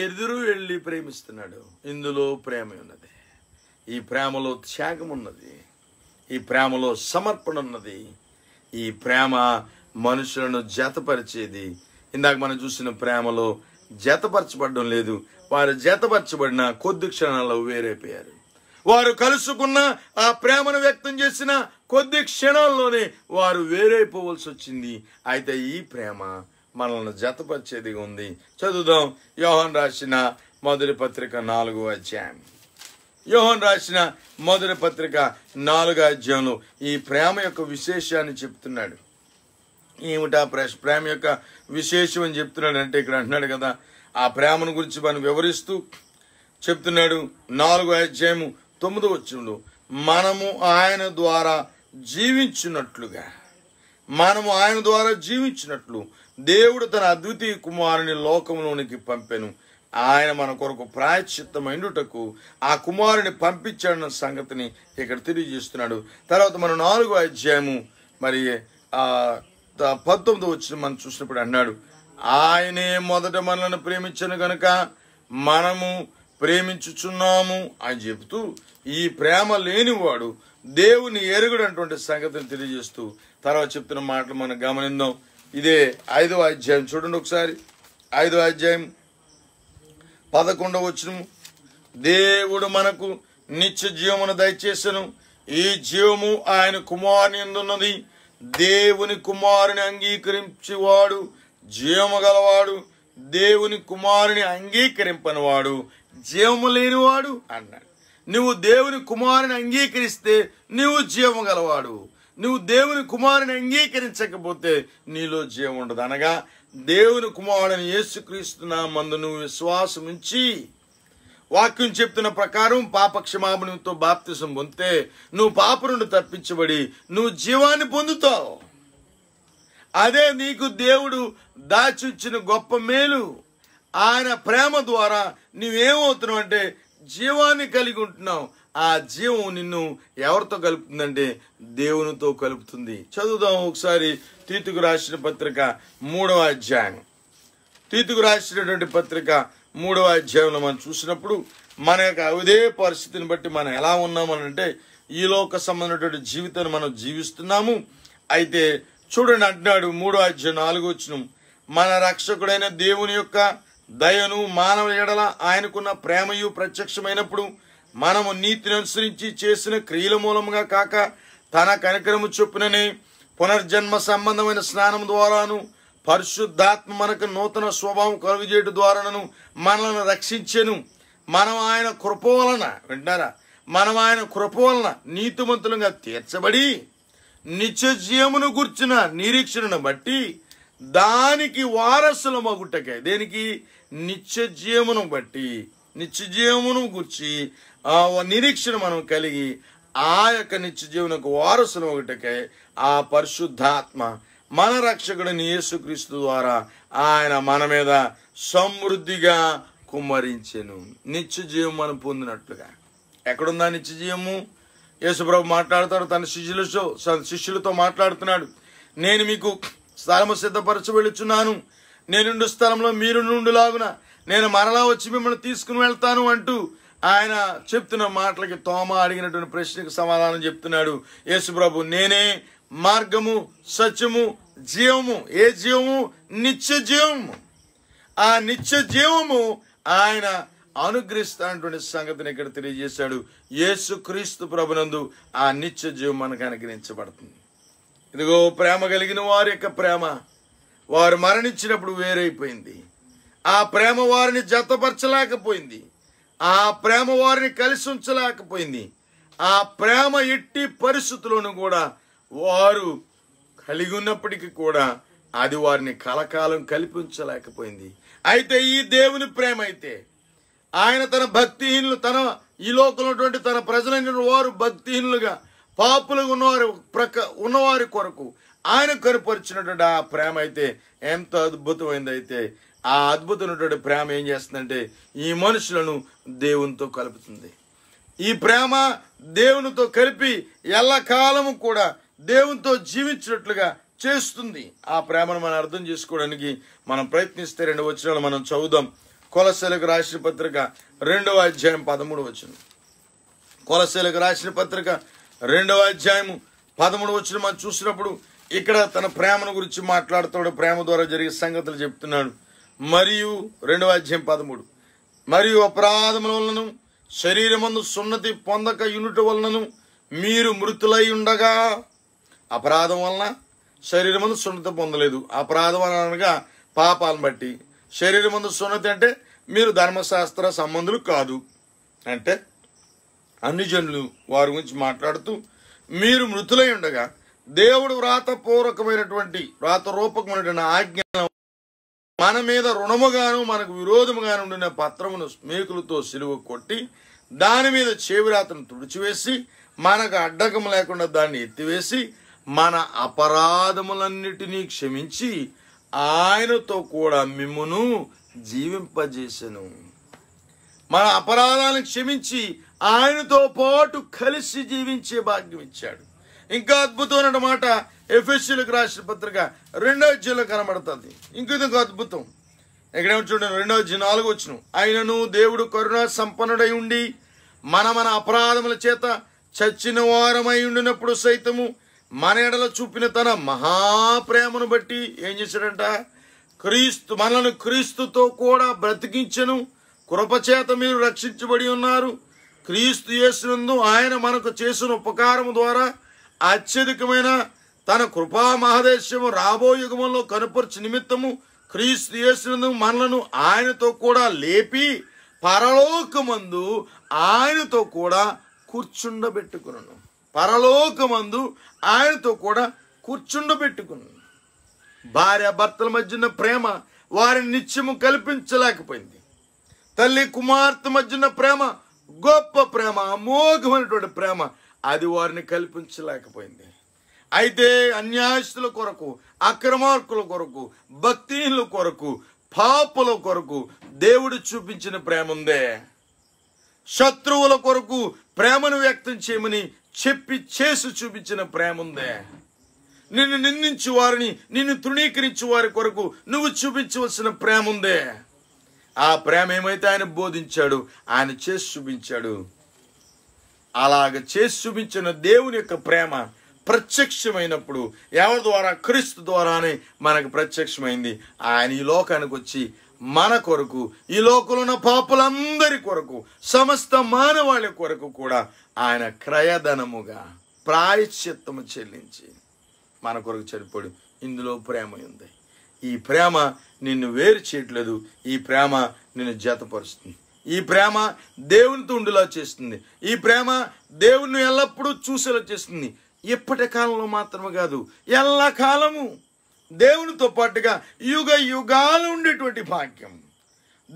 ఎదురు వెళ్ళి ప్రేమిస్తున్నాడు ఇందులో ప్రేమ ఉన్నది ఈ ప్రేమలో త్యాగం ఉన్నది ఈ ప్రేమలో సమర్పణ ఉన్నది ఈ ప్రేమ మనుషులను జతపరిచేది ఇందాక మనం చూసిన ప్రేమలో జతపరచబడడం లేదు వారు జతపరచబడిన కొద్ది క్షణాల్లో వేరైపోయారు వారు కలుసుకున్న ఆ ప్రేమను వ్యక్తం చేసిన కొద్ది క్షణాల్లోనే వారు వేరైపోవలసి వచ్చింది అయితే ఈ ప్రేమ మనల్ని జతపరిచేది ఉంది చదువుదాం యోహన్ రాసిన మొదటి పత్రిక నాలుగు అధ్యాయం యోహన్ రాసిన మొదటి పత్రిక నాలుగు అధ్యాయంలో ఈ ప్రేమ యొక్క విశేషాన్ని చెప్తున్నాడు ఏమిటా ప్రేమ యొక్క విశేషం అని చెప్తున్నాడు అంటే ఇక్కడ అంటున్నాడు కదా ఆ ప్రేమను గురించి మనం వివరిస్తూ చెప్తున్నాడు నాలుగు అధ్యాయము తొమ్మిదో వచ్చిండు మనము ఆయన ద్వారా జీవించినట్లుగా మనము ఆయన ద్వారా జీవించినట్లు దేవుడు తన అద్వితీయ కుమారుని లోకంలోనికి పంపెను ఆయన మన కొరకు ప్రాయశ్చిత్తమైనటకు ఆ కుమారుని పంపించాడన్న సంగతిని ఇక్కడ తెలియజేస్తున్నాడు తర్వాత మన నాలుగో అధ్యాయము మరి పంతొమ్మిది వచ్చిన మనం చూసినప్పుడు అన్నాడు ఆయనే మొదట మనల్ని ప్రేమించను గనక మనము ప్రేమించుచున్నాము అని చెబుతూ ఈ ప్రేమ లేనివాడు దేవుని ఎరుగుడు సంగతిని తెలియజేస్తూ తర్వాత చెప్తున్న మాటలు మనం గమనిందాం ఇదే ఐదవ అధ్యాయం చూడండి ఒకసారి ఐదవ అధ్యాయం పదకొండవ వచ్చిన దేవుడు మనకు నిత్య జీవమును దయచేసను ఈ జీవము ఆయన కుమారుని ఎందున్నది దేవుని కుమారుని అంగీకరించేవాడు జీవము గలవాడు దేవుని కుమారుని అంగీకరింపనివాడు జీవము లేనివాడు అన్నాడు నువ్వు దేవుని కుమారుని అంగీకరిస్తే నువ్వు జీవం గలవాడు నువ్వు దేవుని కుమారుని అంగీకరించకపోతే నీలో జీవం ఉండదు అనగా దేవుని కుమారుని నా మందు నువ్వు విశ్వాసం ఉంచి వాక్యం చెప్తున్న ప్రకారం పాపక్షమాపణంతో బాప్తిసం పొందితే నువ్వు పాప నుండి తప్పించబడి నువ్వు జీవాన్ని పొందుతావు అదే నీకు దేవుడు దాచిచ్చిన గొప్ప మేలు ఆయన ప్రేమ ద్వారా నువ్వేమవుతున్నావు అంటే జీవాన్ని కలిగి ఉంటున్నావు ఆ జీవం నిన్ను ఎవరితో కలుపుతుందంటే దేవునితో కలుపుతుంది చదువుదాం ఒకసారి తీతుకు రాసిన పత్రిక మూడవ అధ్యాయం తీతుకు రాసినటువంటి పత్రిక మూడవ అధ్యాయంలో మనం చూసినప్పుడు మన యొక్క అదే పరిస్థితిని బట్టి మనం ఎలా ఉన్నామనంటే ఈ లోక సంబంధమైనటువంటి జీవితాన్ని మనం జీవిస్తున్నాము అయితే చూడండి అంటున్నాడు మూడో అధ్యాయం నాలుగు వచ్చిన మన రక్షకుడైన దేవుని యొక్క దయను మానవ ఎడల ఆయనకున్న ప్రేమయు ప్రత్యక్షమైనప్పుడు మనము నీతిని అనుసరించి చేసిన క్రియల మూలముగా కాక తన కనికరము చొప్పుననే పునర్జన్మ సంబంధమైన స్నానం ద్వారాను పరిశుద్ధాత్మ మనకు నూతన స్వభావం కలుగుజేటు ద్వారాను మనల్ని రక్షించెను మనం ఆయన కృప వలన వింటారా మనం ఆయన కృప వలన నీతిమంతులుగా తీర్చబడి జీవమును గుర్చిన నిరీక్షణను బట్టి దానికి వారసుల మగుటకే దేనికి నిత్యజీవను బట్టి నిత్యజీవమును గుర్చి ఆ నిరీక్షణ మనం కలిగి ఆ యొక్క నిత్యజీవనకు వారసులు ఒకటికై ఆ పరిశుద్ధాత్మ మన రక్షకుడిని యేసుక్రీస్తు ద్వారా ఆయన మన మీద సమృద్ధిగా కుమ్మరించెను నిత్యజీవం మనం పొందినట్లుగా ఎక్కడుందా నిత్యజీవము యేసుప్రభు మాట్లాడతాడు తన శిష్యులతో శిష్యులతో మాట్లాడుతున్నాడు నేను మీకు స్థలము సిద్ధపరచు వెళ్ళుచున్నాను నేనుండు స్థలంలో మీరు నుండులాగున నేను మరలా వచ్చి మిమ్మల్ని తీసుకుని వెళ్తాను అంటూ ఆయన చెప్తున్న మాటలకి తోమ అడిగినటువంటి ప్రశ్నకు సమాధానం చెప్తున్నాడు యేసుప్రభు నేనే మార్గము సత్యము జీవము ఏ జీవము నిత్య జీవము ఆ నిత్య జీవము ఆయన అనుగ్రహిస్తున్నటువంటి సంగతిని ఇక్కడ తెలియజేశాడు యేసుక్రీస్తు ప్రభునందు ఆ నిత్య జీవం మనకు అనుగ్రహించబడుతుంది ఇదిగో ప్రేమ కలిగిన వారి యొక్క ప్రేమ వారు మరణించినప్పుడు వేరైపోయింది ఆ ప్రేమ వారిని జతపరచలేకపోయింది ఆ ప్రేమ వారిని కలిసి ఉంచలేకపోయింది ఆ ప్రేమ ఎట్టి పరిస్థితులను కూడా వారు కలిగి ఉన్నప్పటికీ కూడా అది వారిని కలకాలం కల్పించలేకపోయింది అయితే ఈ దేవుని ప్రేమ అయితే ఆయన తన భక్తిహీనులు తన ఈ లోకంలో తన ప్రజలైన వారు భక్తిహీనులుగా పాపులు ఉన్నవారి ప్రక ఉన్నవారి కొరకు ఆయన కనుపరిచినటువంటి ఆ ప్రేమ అయితే ఎంత అద్భుతమైంది అయితే ఆ అద్భుతమైనటువంటి ప్రేమ ఏం చేస్తుందంటే ఈ మనుషులను దేవునితో కలుపుతుంది ఈ ప్రేమ దేవునితో కలిపి ఎల్లకాలము కూడా దేవునితో జీవించినట్లుగా చేస్తుంది ఆ ప్రేమను మనం అర్థం చేసుకోవడానికి మనం ప్రయత్నిస్తే రెండు వచనాలు మనం చదువుదాం కొలశలకు రాసిన పత్రిక రెండవ అధ్యాయం పదమూడు వచ్చిన కొలశలకు రాసిన పత్రిక రెండవ అధ్యాయము పదమూడు వచ్చిన మనం చూసినప్పుడు ఇక్కడ తన ప్రేమను గురించి మాట్లాడుతాడు ప్రేమ ద్వారా జరిగే సంగతులు చెప్తున్నాడు మరియు రెండవ అధ్యాయం పదమూడు మరియు అపరాధముల వలనను శరీరమందు సున్నతి పొందక యూనిట్ వలనను మీరు మృతులై ఉండగా అపరాధం వలన శరీరమందు సున్నతి పొందలేదు అపరాధం అనగా పాపాలను బట్టి శరీరమందు సున్నతి అంటే మీరు ధర్మశాస్త్ర సంబంధులు కాదు అంటే అన్ని జనులు వారి గురించి మాట్లాడుతూ మీరు మృతులై ఉండగా దేవుడు వ్రాతపూర్వకమైనటువంటి రూపకమైన ఆజ్ఞ మన మీద రుణముగాను మనకు విరోధముగాను ఉండిన పత్రమును స్మేకులతో సిలువ కొట్టి దాని మీద చేవిరాతను తుడిచివేసి మనకు అడ్డకం లేకుండా దాన్ని ఎత్తివేసి మన అపరాధములన్నిటినీ క్షమించి ఆయనతో కూడా మిమ్మును జీవింపజేసెను మన అపరాధాలను క్షమించి ఆయనతో పాటు కలిసి జీవించే భాగ్యం ఇచ్చాడు ఇంకా అద్భుతమైన మాట ఎఫ్ఎస్సీలకు రాసిన పత్రిక రెండవ జీలో కనబడుతుంది ఇంకొక అద్భుతం ఎక్కడేమో చూడండి రెండవ జీ నాలుగు వచ్చిన ఆయనను దేవుడు కరుణ సంపన్నుడై ఉండి మన మన అపరాధముల చేత చచ్చిన వారమై ఉండినప్పుడు సైతము మన ఎడల చూపిన తన మహాప్రేమను బట్టి ఏం చేశాడంట క్రీస్తు మనల్ని క్రీస్తుతో కూడా బ్రతికించను కృపచేత మీరు రక్షించబడి ఉన్నారు క్రీస్తు యేసునందు ఆయన మనకు చేసిన ఉపకారము ద్వారా అత్యధికమైన తన కృపా మహాదేశము రాబో యుగంలో కనుపరిచి నిమిత్తము క్రీస్తు యేసునందు మనలను ఆయనతో కూడా లేపి పరలోకమందు ఆయనతో కూడా కూర్చుండబెట్టుకున్నాను పరలోకమందు ఆయనతో కూడా కూర్చుండబెట్టుకున్నాను భార్య భర్తల మధ్యన ప్రేమ వారిని నిత్యము కల్పించలేకపోయింది తల్లి కుమార్తె మధ్యన ప్రేమ గొప్ప ప్రేమ అమోఘమైనటువంటి ప్రేమ అది వారిని కల్పించలేకపోయింది అయితే అన్యాయస్తుల కొరకు అక్రమార్కుల కొరకు భక్తిహీనుల కొరకు పాపుల కొరకు దేవుడు చూపించిన ప్రేమ ఉందే శత్రువుల కొరకు ప్రేమను వ్యక్తం చేయమని చెప్పి చేసి చూపించిన ప్రేమ ఉందే నిన్ను నిందించు వారిని నిన్ను తృణీకరించు వారి కొరకు నువ్వు చూపించవలసిన ప్రేమ ఉందే ఆ ప్రేమ ఏమైతే ఆయన బోధించాడు ఆయన చేసి చూపించాడు అలాగ చేసి చూపించిన దేవుని యొక్క ప్రేమ ప్రత్యక్షమైనప్పుడు ఎవరి ద్వారా క్రీస్తు ద్వారానే మనకు ప్రత్యక్షమైంది ఆయన ఈ లోకానికి వచ్చి మన కొరకు ఈ లోకంలో ఉన్న పాపులందరి కొరకు సమస్త మానవాళి కొరకు కూడా ఆయన క్రయధనముగా ప్రాయశ్చిత్తము చెల్లించి మన కొరకు చనిపోడు ఇందులో ప్రేమ ఉంది ఈ ప్రేమ నిన్ను వేరు చేయట్లేదు ఈ ప్రేమ నిన్ను జతపరుస్తుంది ఈ ప్రేమ దేవునితో ఉండేలా చేస్తుంది ఈ ప్రేమ దేవుని ఎల్లప్పుడూ చూసేలా చేస్తుంది ఇప్పటి కాలంలో మాత్రమే కాదు ఎల్ల కాలము దేవునితో పాటుగా యుగ యుగాలు ఉండేటువంటి భాగ్యం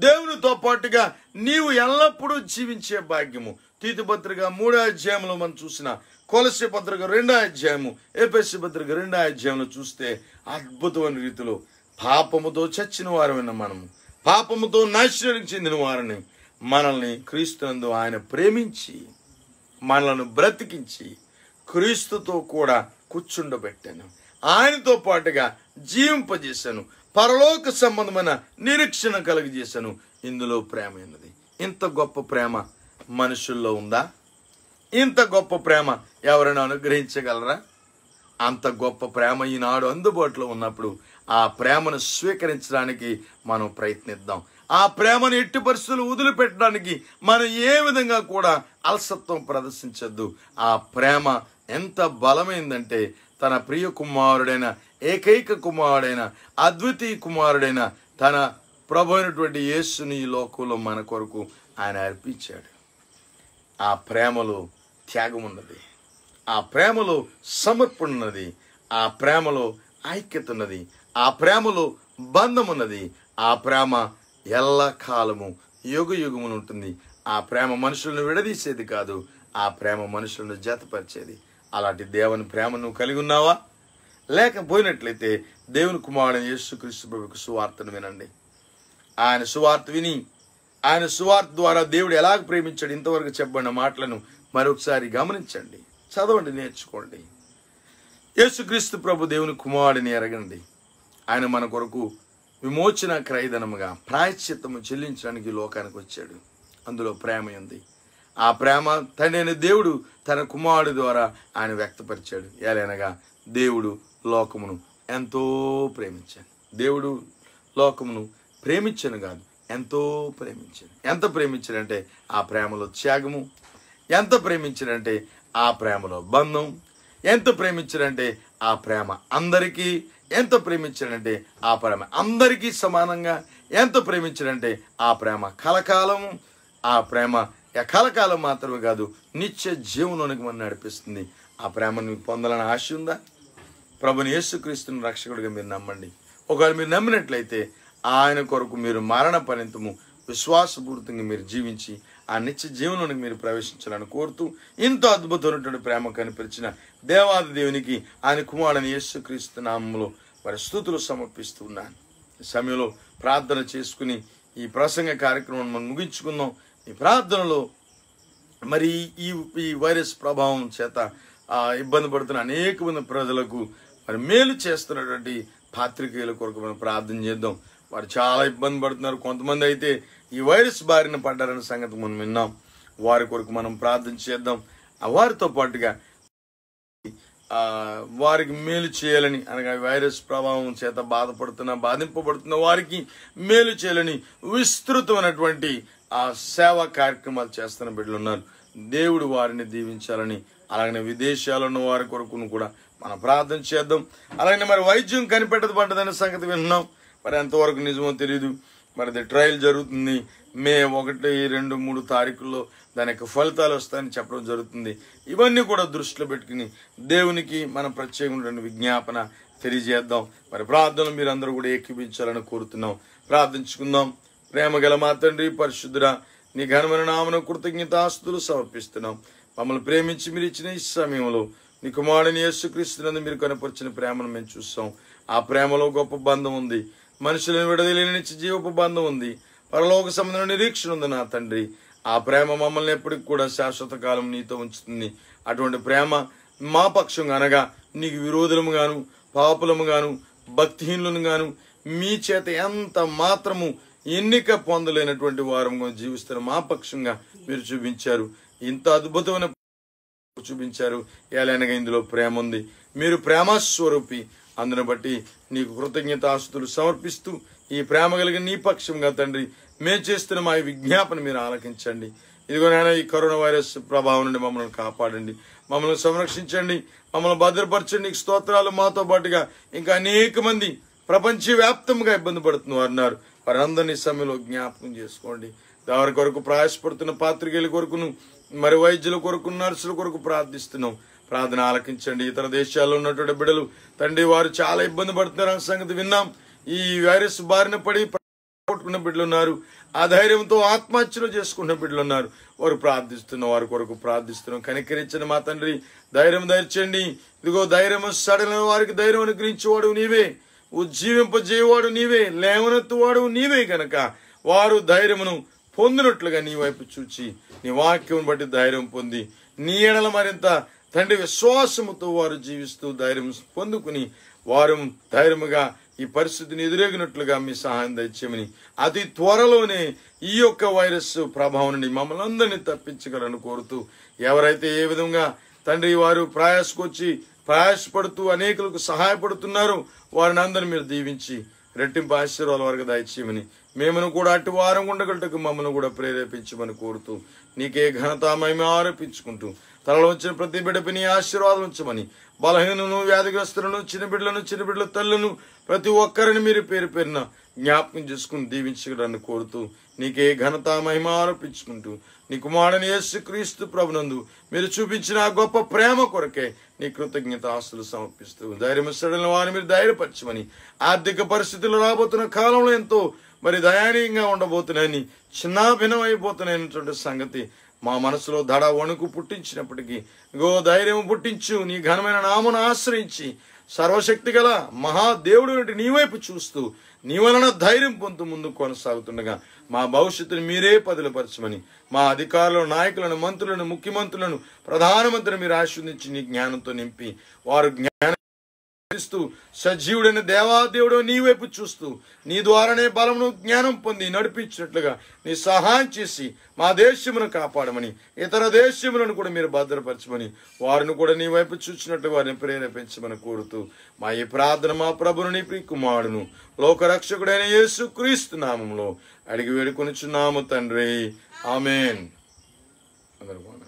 దేవునితో పాటుగా నీవు ఎల్లప్పుడూ జీవించే భాగ్యము తీతిపత్రిక మూడో అధ్యాయంలో మనం చూసిన కొలసి పత్రిక రెండో అధ్యాయము ఏపీసీ పత్రిక రెండో అధ్యాయంలో చూస్తే అద్భుతమైన రీతిలో పాపముతో చచ్చిన వారమైన మనము పాపముతో నాశనం చెందిన వారిని మనల్ని క్రీస్తునందు ఆయన ప్రేమించి మనలను బ్రతికించి క్రీస్తుతో కూడా కూర్చుండబెట్టాను ఆయనతో పాటుగా జీవింపజేశాను పరలోక సంబంధమైన నిరీక్షణ కలుగజేశాను ఇందులో ప్రేమ అన్నది ఇంత గొప్ప ప్రేమ మనుషుల్లో ఉందా ఇంత గొప్ప ప్రేమ ఎవరైనా అనుగ్రహించగలరా అంత గొప్ప ప్రేమ ఈనాడు అందుబాటులో ఉన్నప్పుడు ఆ ప్రేమను స్వీకరించడానికి మనం ప్రయత్నిద్దాం ఆ ప్రేమను ఎట్టి పరిస్థితులు వదిలిపెట్టడానికి మనం ఏ విధంగా కూడా అలసత్వం ప్రదర్శించద్దు ఆ ప్రేమ ఎంత బలమైందంటే తన ప్రియ కుమారుడైన ఏకైక కుమారుడైన అద్వితీయ కుమారుడైన తన ప్రభు అయినటువంటి యేసుని ఈ లోకంలో మన కొరకు ఆయన అర్పించాడు ఆ ప్రేమలో త్యాగం ఉన్నది ఆ ప్రేమలో సమర్పణ ఉన్నది ఆ ప్రేమలో ఐక్యత ఉన్నది ఆ ప్రేమలో బంధమున్నది ఆ ప్రేమ ఎల్ల కాలము యుగ యుగములు ఉంటుంది ఆ ప్రేమ మనుషులను విడదీసేది కాదు ఆ ప్రేమ మనుషులను జతపరిచేది అలాంటి దేవుని ప్రేమను కలిగి ఉన్నావా లేకపోయినట్లయితే దేవుని కుమారుడు యేసుక్రీస్తు ప్రభుకు సువార్తను వినండి ఆయన సువార్త విని ఆయన సువార్త ద్వారా దేవుడు ఎలాగ ప్రేమించాడు ఇంతవరకు చెప్పబడిన మాటలను మరొకసారి గమనించండి చదవండి నేర్చుకోండి యేసుక్రీస్తు ప్రభు దేవుని కుమారుడిని ఎరగండి ఆయన మన కొరకు విమోచన క్రయధనముగా ప్రాయశ్చిత్తము చెల్లించడానికి లోకానికి వచ్చాడు అందులో ప్రేమ ఉంది ఆ ప్రేమ తండ్రి దేవుడు తన కుమారుడు ద్వారా ఆయన వ్యక్తపరిచాడు ఎలానగా దేవుడు లోకమును ఎంతో ప్రేమించాను దేవుడు లోకమును ప్రేమించను కాదు ఎంతో ప్రేమించాను ఎంత ప్రేమించాడంటే ఆ ప్రేమలో త్యాగము ఎంత ప్రేమించాడంటే ఆ ప్రేమలో బంధం ఎంత ప్రేమించాడంటే ఆ ప్రేమ అందరికీ ఎంత ప్రేమించాడంటే ఆ ప్రేమ అందరికీ సమానంగా ఎంతో ప్రేమించాడంటే ఆ ప్రేమ కలకాలం ఆ ప్రేమ కలకాలం మాత్రమే కాదు నిత్య జీవనానికి మనం నడిపిస్తుంది ఆ ప్రేమను పొందాలని ఆశ ఉందా ప్రభుని యేసుక్రీస్తుని రక్షకుడిగా మీరు నమ్మండి ఒకవేళ మీరు నమ్మినట్లయితే ఆయన కొరకు మీరు మరణ పరింతము విశ్వాసపూరితంగా మీరు జీవించి ఆ నిత్య జీవనానికి మీరు ప్రవేశించాలని కోరుతూ ఇంత అద్భుతమైనటువంటి ప్రేమ కనిపించిన దేవాది దేవునికి ఆయన కుమారుని యేసుక్రీస్తు నామంలో వారి స్థుతులు సమర్పిస్తూ ఉన్నాను ఈ సమయంలో ప్రార్థన చేసుకుని ఈ ప్రసంగ కార్యక్రమం మనం ముగించుకుందాం ఈ ప్రార్థనలో మరి ఈ ఈ వైరస్ ప్రభావం చేత ఇబ్బంది పడుతున్న అనేక మంది ప్రజలకు మరి మేలు చేస్తున్నటువంటి పాత్రికేయుల కొరకు మనం ప్రార్థన చేద్దాం వారు చాలా ఇబ్బంది పడుతున్నారు కొంతమంది అయితే ఈ వైరస్ బారిన పడ్డారన్న సంగతి మనం విన్నాం వారి కొరకు మనం ప్రార్థన చేద్దాం వారితో పాటుగా వారికి మేలు చేయాలని అనగా వైరస్ ప్రభావం చేత బాధపడుతున్న బాధింపబడుతున్న వారికి మేలు చేయాలని విస్తృతమైనటువంటి ఆ సేవా కార్యక్రమాలు చేస్తున్న బిడ్డలు ఉన్నారు దేవుడు వారిని దీవించాలని అలాగనే విదేశాల్లో ఉన్న వారి కొరకును కూడా మనం ప్రార్థన చేద్దాం అలాగనే మరి వైద్యం కనిపెట్టదు పడ్డదనే సంగతి విన్నాం మరి ఎంతవరకు నిజమో తెలియదు మరి ట్రయల్ జరుగుతుంది మే ఒకటి రెండు మూడు తారీఖుల్లో దాని యొక్క ఫలితాలు వస్తాయని చెప్పడం జరుగుతుంది ఇవన్నీ కూడా దృష్టిలో పెట్టుకుని దేవునికి మన ప్రత్యేకమైన విజ్ఞాపన తెలియజేద్దాం మరి ప్రార్థనలు మీరు అందరూ కూడా ఏకీపించాలని కోరుతున్నాం ప్రార్థించుకుందాం ప్రేమ గల మా తండ్రి పరిశుద్ధుర నీ ఘనమైన నామన కృతజ్ఞతాస్తులు సమర్పిస్తున్నాం మమ్మల్ని ప్రేమించి మీరు ఇచ్చిన ఈ సమయంలో నీ కుమారుని యేసుక్రీస్తునందు మీరు కనపరిచిన ప్రేమను మేము చూస్తాం ఆ ప్రేమలో గొప్ప బంధం ఉంది మనుషులను విడదలేని జీవపు బంధం ఉంది పరలోక సంబంధం నిరీక్షణ ఉంది నా తండ్రి ఆ ప్రేమ మమ్మల్ని ఎప్పటికి కూడా శాశ్వత కాలం నీతో ఉంచుతుంది అటువంటి ప్రేమ మా పక్షం అనగా నీకు విరోధులము గాను పాపులము గాను భక్తిహీనులను గాను మీ చేత ఎంత మాత్రము ఎన్నిక పొందలేనటువంటి వారంగా జీవిస్తున్న మా పక్షంగా మీరు చూపించారు ఇంత అద్భుతమైన చూపించారు ఎలానగా ఇందులో ప్రేమ ఉంది మీరు ప్రేమస్వరూపి అందును బట్టి నీకు కృతజ్ఞతాస్తులు సమర్పిస్తూ ఈ ప్రేమ కలిగిన నీ పక్షంగా తండ్రి మేము చేస్తున్న మా విజ్ఞాపన మీరు ఆలకించండి నేను ఈ కరోనా వైరస్ ప్రభావం నుండి మమ్మల్ని కాపాడండి మమ్మల్ని సంరక్షించండి మమ్మల్ని భద్రపరచండి స్తోత్రాలు మాతో పాటుగా ఇంకా అనేక మంది ప్రపంచవ్యాప్తంగా ఇబ్బంది పడుతున్నారు అన్నారు వారందరినీ సమయంలో జ్ఞాపకం చేసుకోండి వారి కొరకు ప్రయాసపడుతున్న పాత్రికేయుల కొరకును మరి వైద్యుల కొరకు నర్సుల కొరకు ప్రార్థిస్తున్నాం ప్రార్థన ఆలకించండి ఇతర దేశాల్లో ఉన్నటువంటి బిడ్డలు తండ్రి వారు చాలా ఇబ్బంది పడుతున్నారు అన్న సంగతి విన్నాం ఈ వైరస్ బారిన పడి కొట్టుకున్న బిడ్డలు ఉన్నారు ఆ ధైర్యంతో ఆత్మహత్యలు చేసుకున్న బిడ్డలు ఉన్నారు వారు ప్రార్థిస్తున్న వారి కొరకు ప్రార్థిస్తున్నాం కనికరించిన మా తండ్రి ధైర్యం దయచండి ఇదిగో ధైర్యం సడలిన వారికి ధైర్యం అనుగ్రహించేవాడు నీవే ఉజ్జీవింపజేయవాడు నీవే లేవనెత్తువాడు నీవే గనక వారు ధైర్యమును పొందినట్లుగా నీ వైపు చూచి నీ వాక్యం బట్టి ధైర్యం పొంది నీ ఎడల మరింత తండ్రి విశ్వాసముతో వారు జీవిస్తూ ధైర్యం పొందుకుని వారు ధైర్యముగా ఈ పరిస్థితిని ఎదురేగినట్లుగా మీ సహాయం దయచేయమని అతి త్వరలోనే ఈ యొక్క వైరస్ ప్రభావం నుండి మమ్మల్ని అందరినీ తప్పించగలను కోరుతూ ఎవరైతే ఏ విధంగా తండ్రి వారు ప్రయాసకొచ్చి ప్రయాసపడుతూ అనేకులకు సహాయపడుతున్నారు వారిని అందరిని మీరు దీవించి రెట్టింపు ఆశీర్వాదాల వరకు దయచేయమని మేమును కూడా అటు వారం ఉండగలటకు మమ్మల్ని కూడా ప్రేరేపించమని కోరుతూ నీకే ఘనత మేము ఆరోపించుకుంటూ తనలో ఉంచిన ప్రతి బిడ్డపై నీ ఆశీర్వాదం ఉంచమని బలహీనను వ్యాధిగ్రస్తులను చిన్న బిడ్డలను చిన్న బిడ్డల తల్లను ప్రతి ఒక్కరిని మీరు పేరు పేరున జ్ఞాపకం చేసుకుని దీవించగలని కోరుతూ నీకే ఘనత మహిమ ఆరోపించుకుంటూ నీ కుమారుని క్రీస్తు ప్రభునందు మీరు చూపించిన ఆ గొప్ప ప్రేమ కొరకే నీ కృతజ్ఞత ఆస్తులు సమర్పిస్తూ ధైర్యం సడైన వారిని మీరు ధైర్యపరచమని ఆర్థిక పరిస్థితులు రాబోతున్న కాలంలో ఎంతో మరి దయానీయంగా ఉండబోతున్నాయని చిన్నాభిన్నమైపోతున్నాయనేటువంటి సంగతి మా మనసులో దడ వణుకు పుట్టించినప్పటికీ గో ధైర్యం పుట్టించు నీ ఘనమైన నామను ఆశ్రయించి సర్వశక్తి గల మహాదేవుడు నీ వైపు చూస్తూ నీ వలన ధైర్యం పొందు ముందుకు కొనసాగుతుండగా మా భవిష్యత్తుని మీరే పదులుపరచమని మా అధికారులను నాయకులను మంత్రులను ముఖ్యమంత్రులను ప్రధానమంత్రిని మీరు ఆశీర్వదించి నీ జ్ఞానంతో నింపి వారు జ్ఞానం ఆరాధిస్తూ సజీవుడైన దేవాదేవుడు నీ వైపు చూస్తూ నీ ద్వారానే బలమును జ్ఞానం పొంది నడిపించినట్లుగా నీ సహాయం చేసి మా దేశమును కాపాడమని ఇతర దేశములను కూడా మీరు భద్రపరచమని వారిని కూడా నీ వైపు చూసినట్లు వారిని ప్రేరేపించమని కోరుతూ మా ఈ ప్రార్థన మా ప్రభుని నీ కుమారుడును లోకరక్షకుడైన యేసు క్రీస్తు నామంలో అడిగి వేడుకొనిచున్నాము తండ్రి ఆమెన్ అందరూ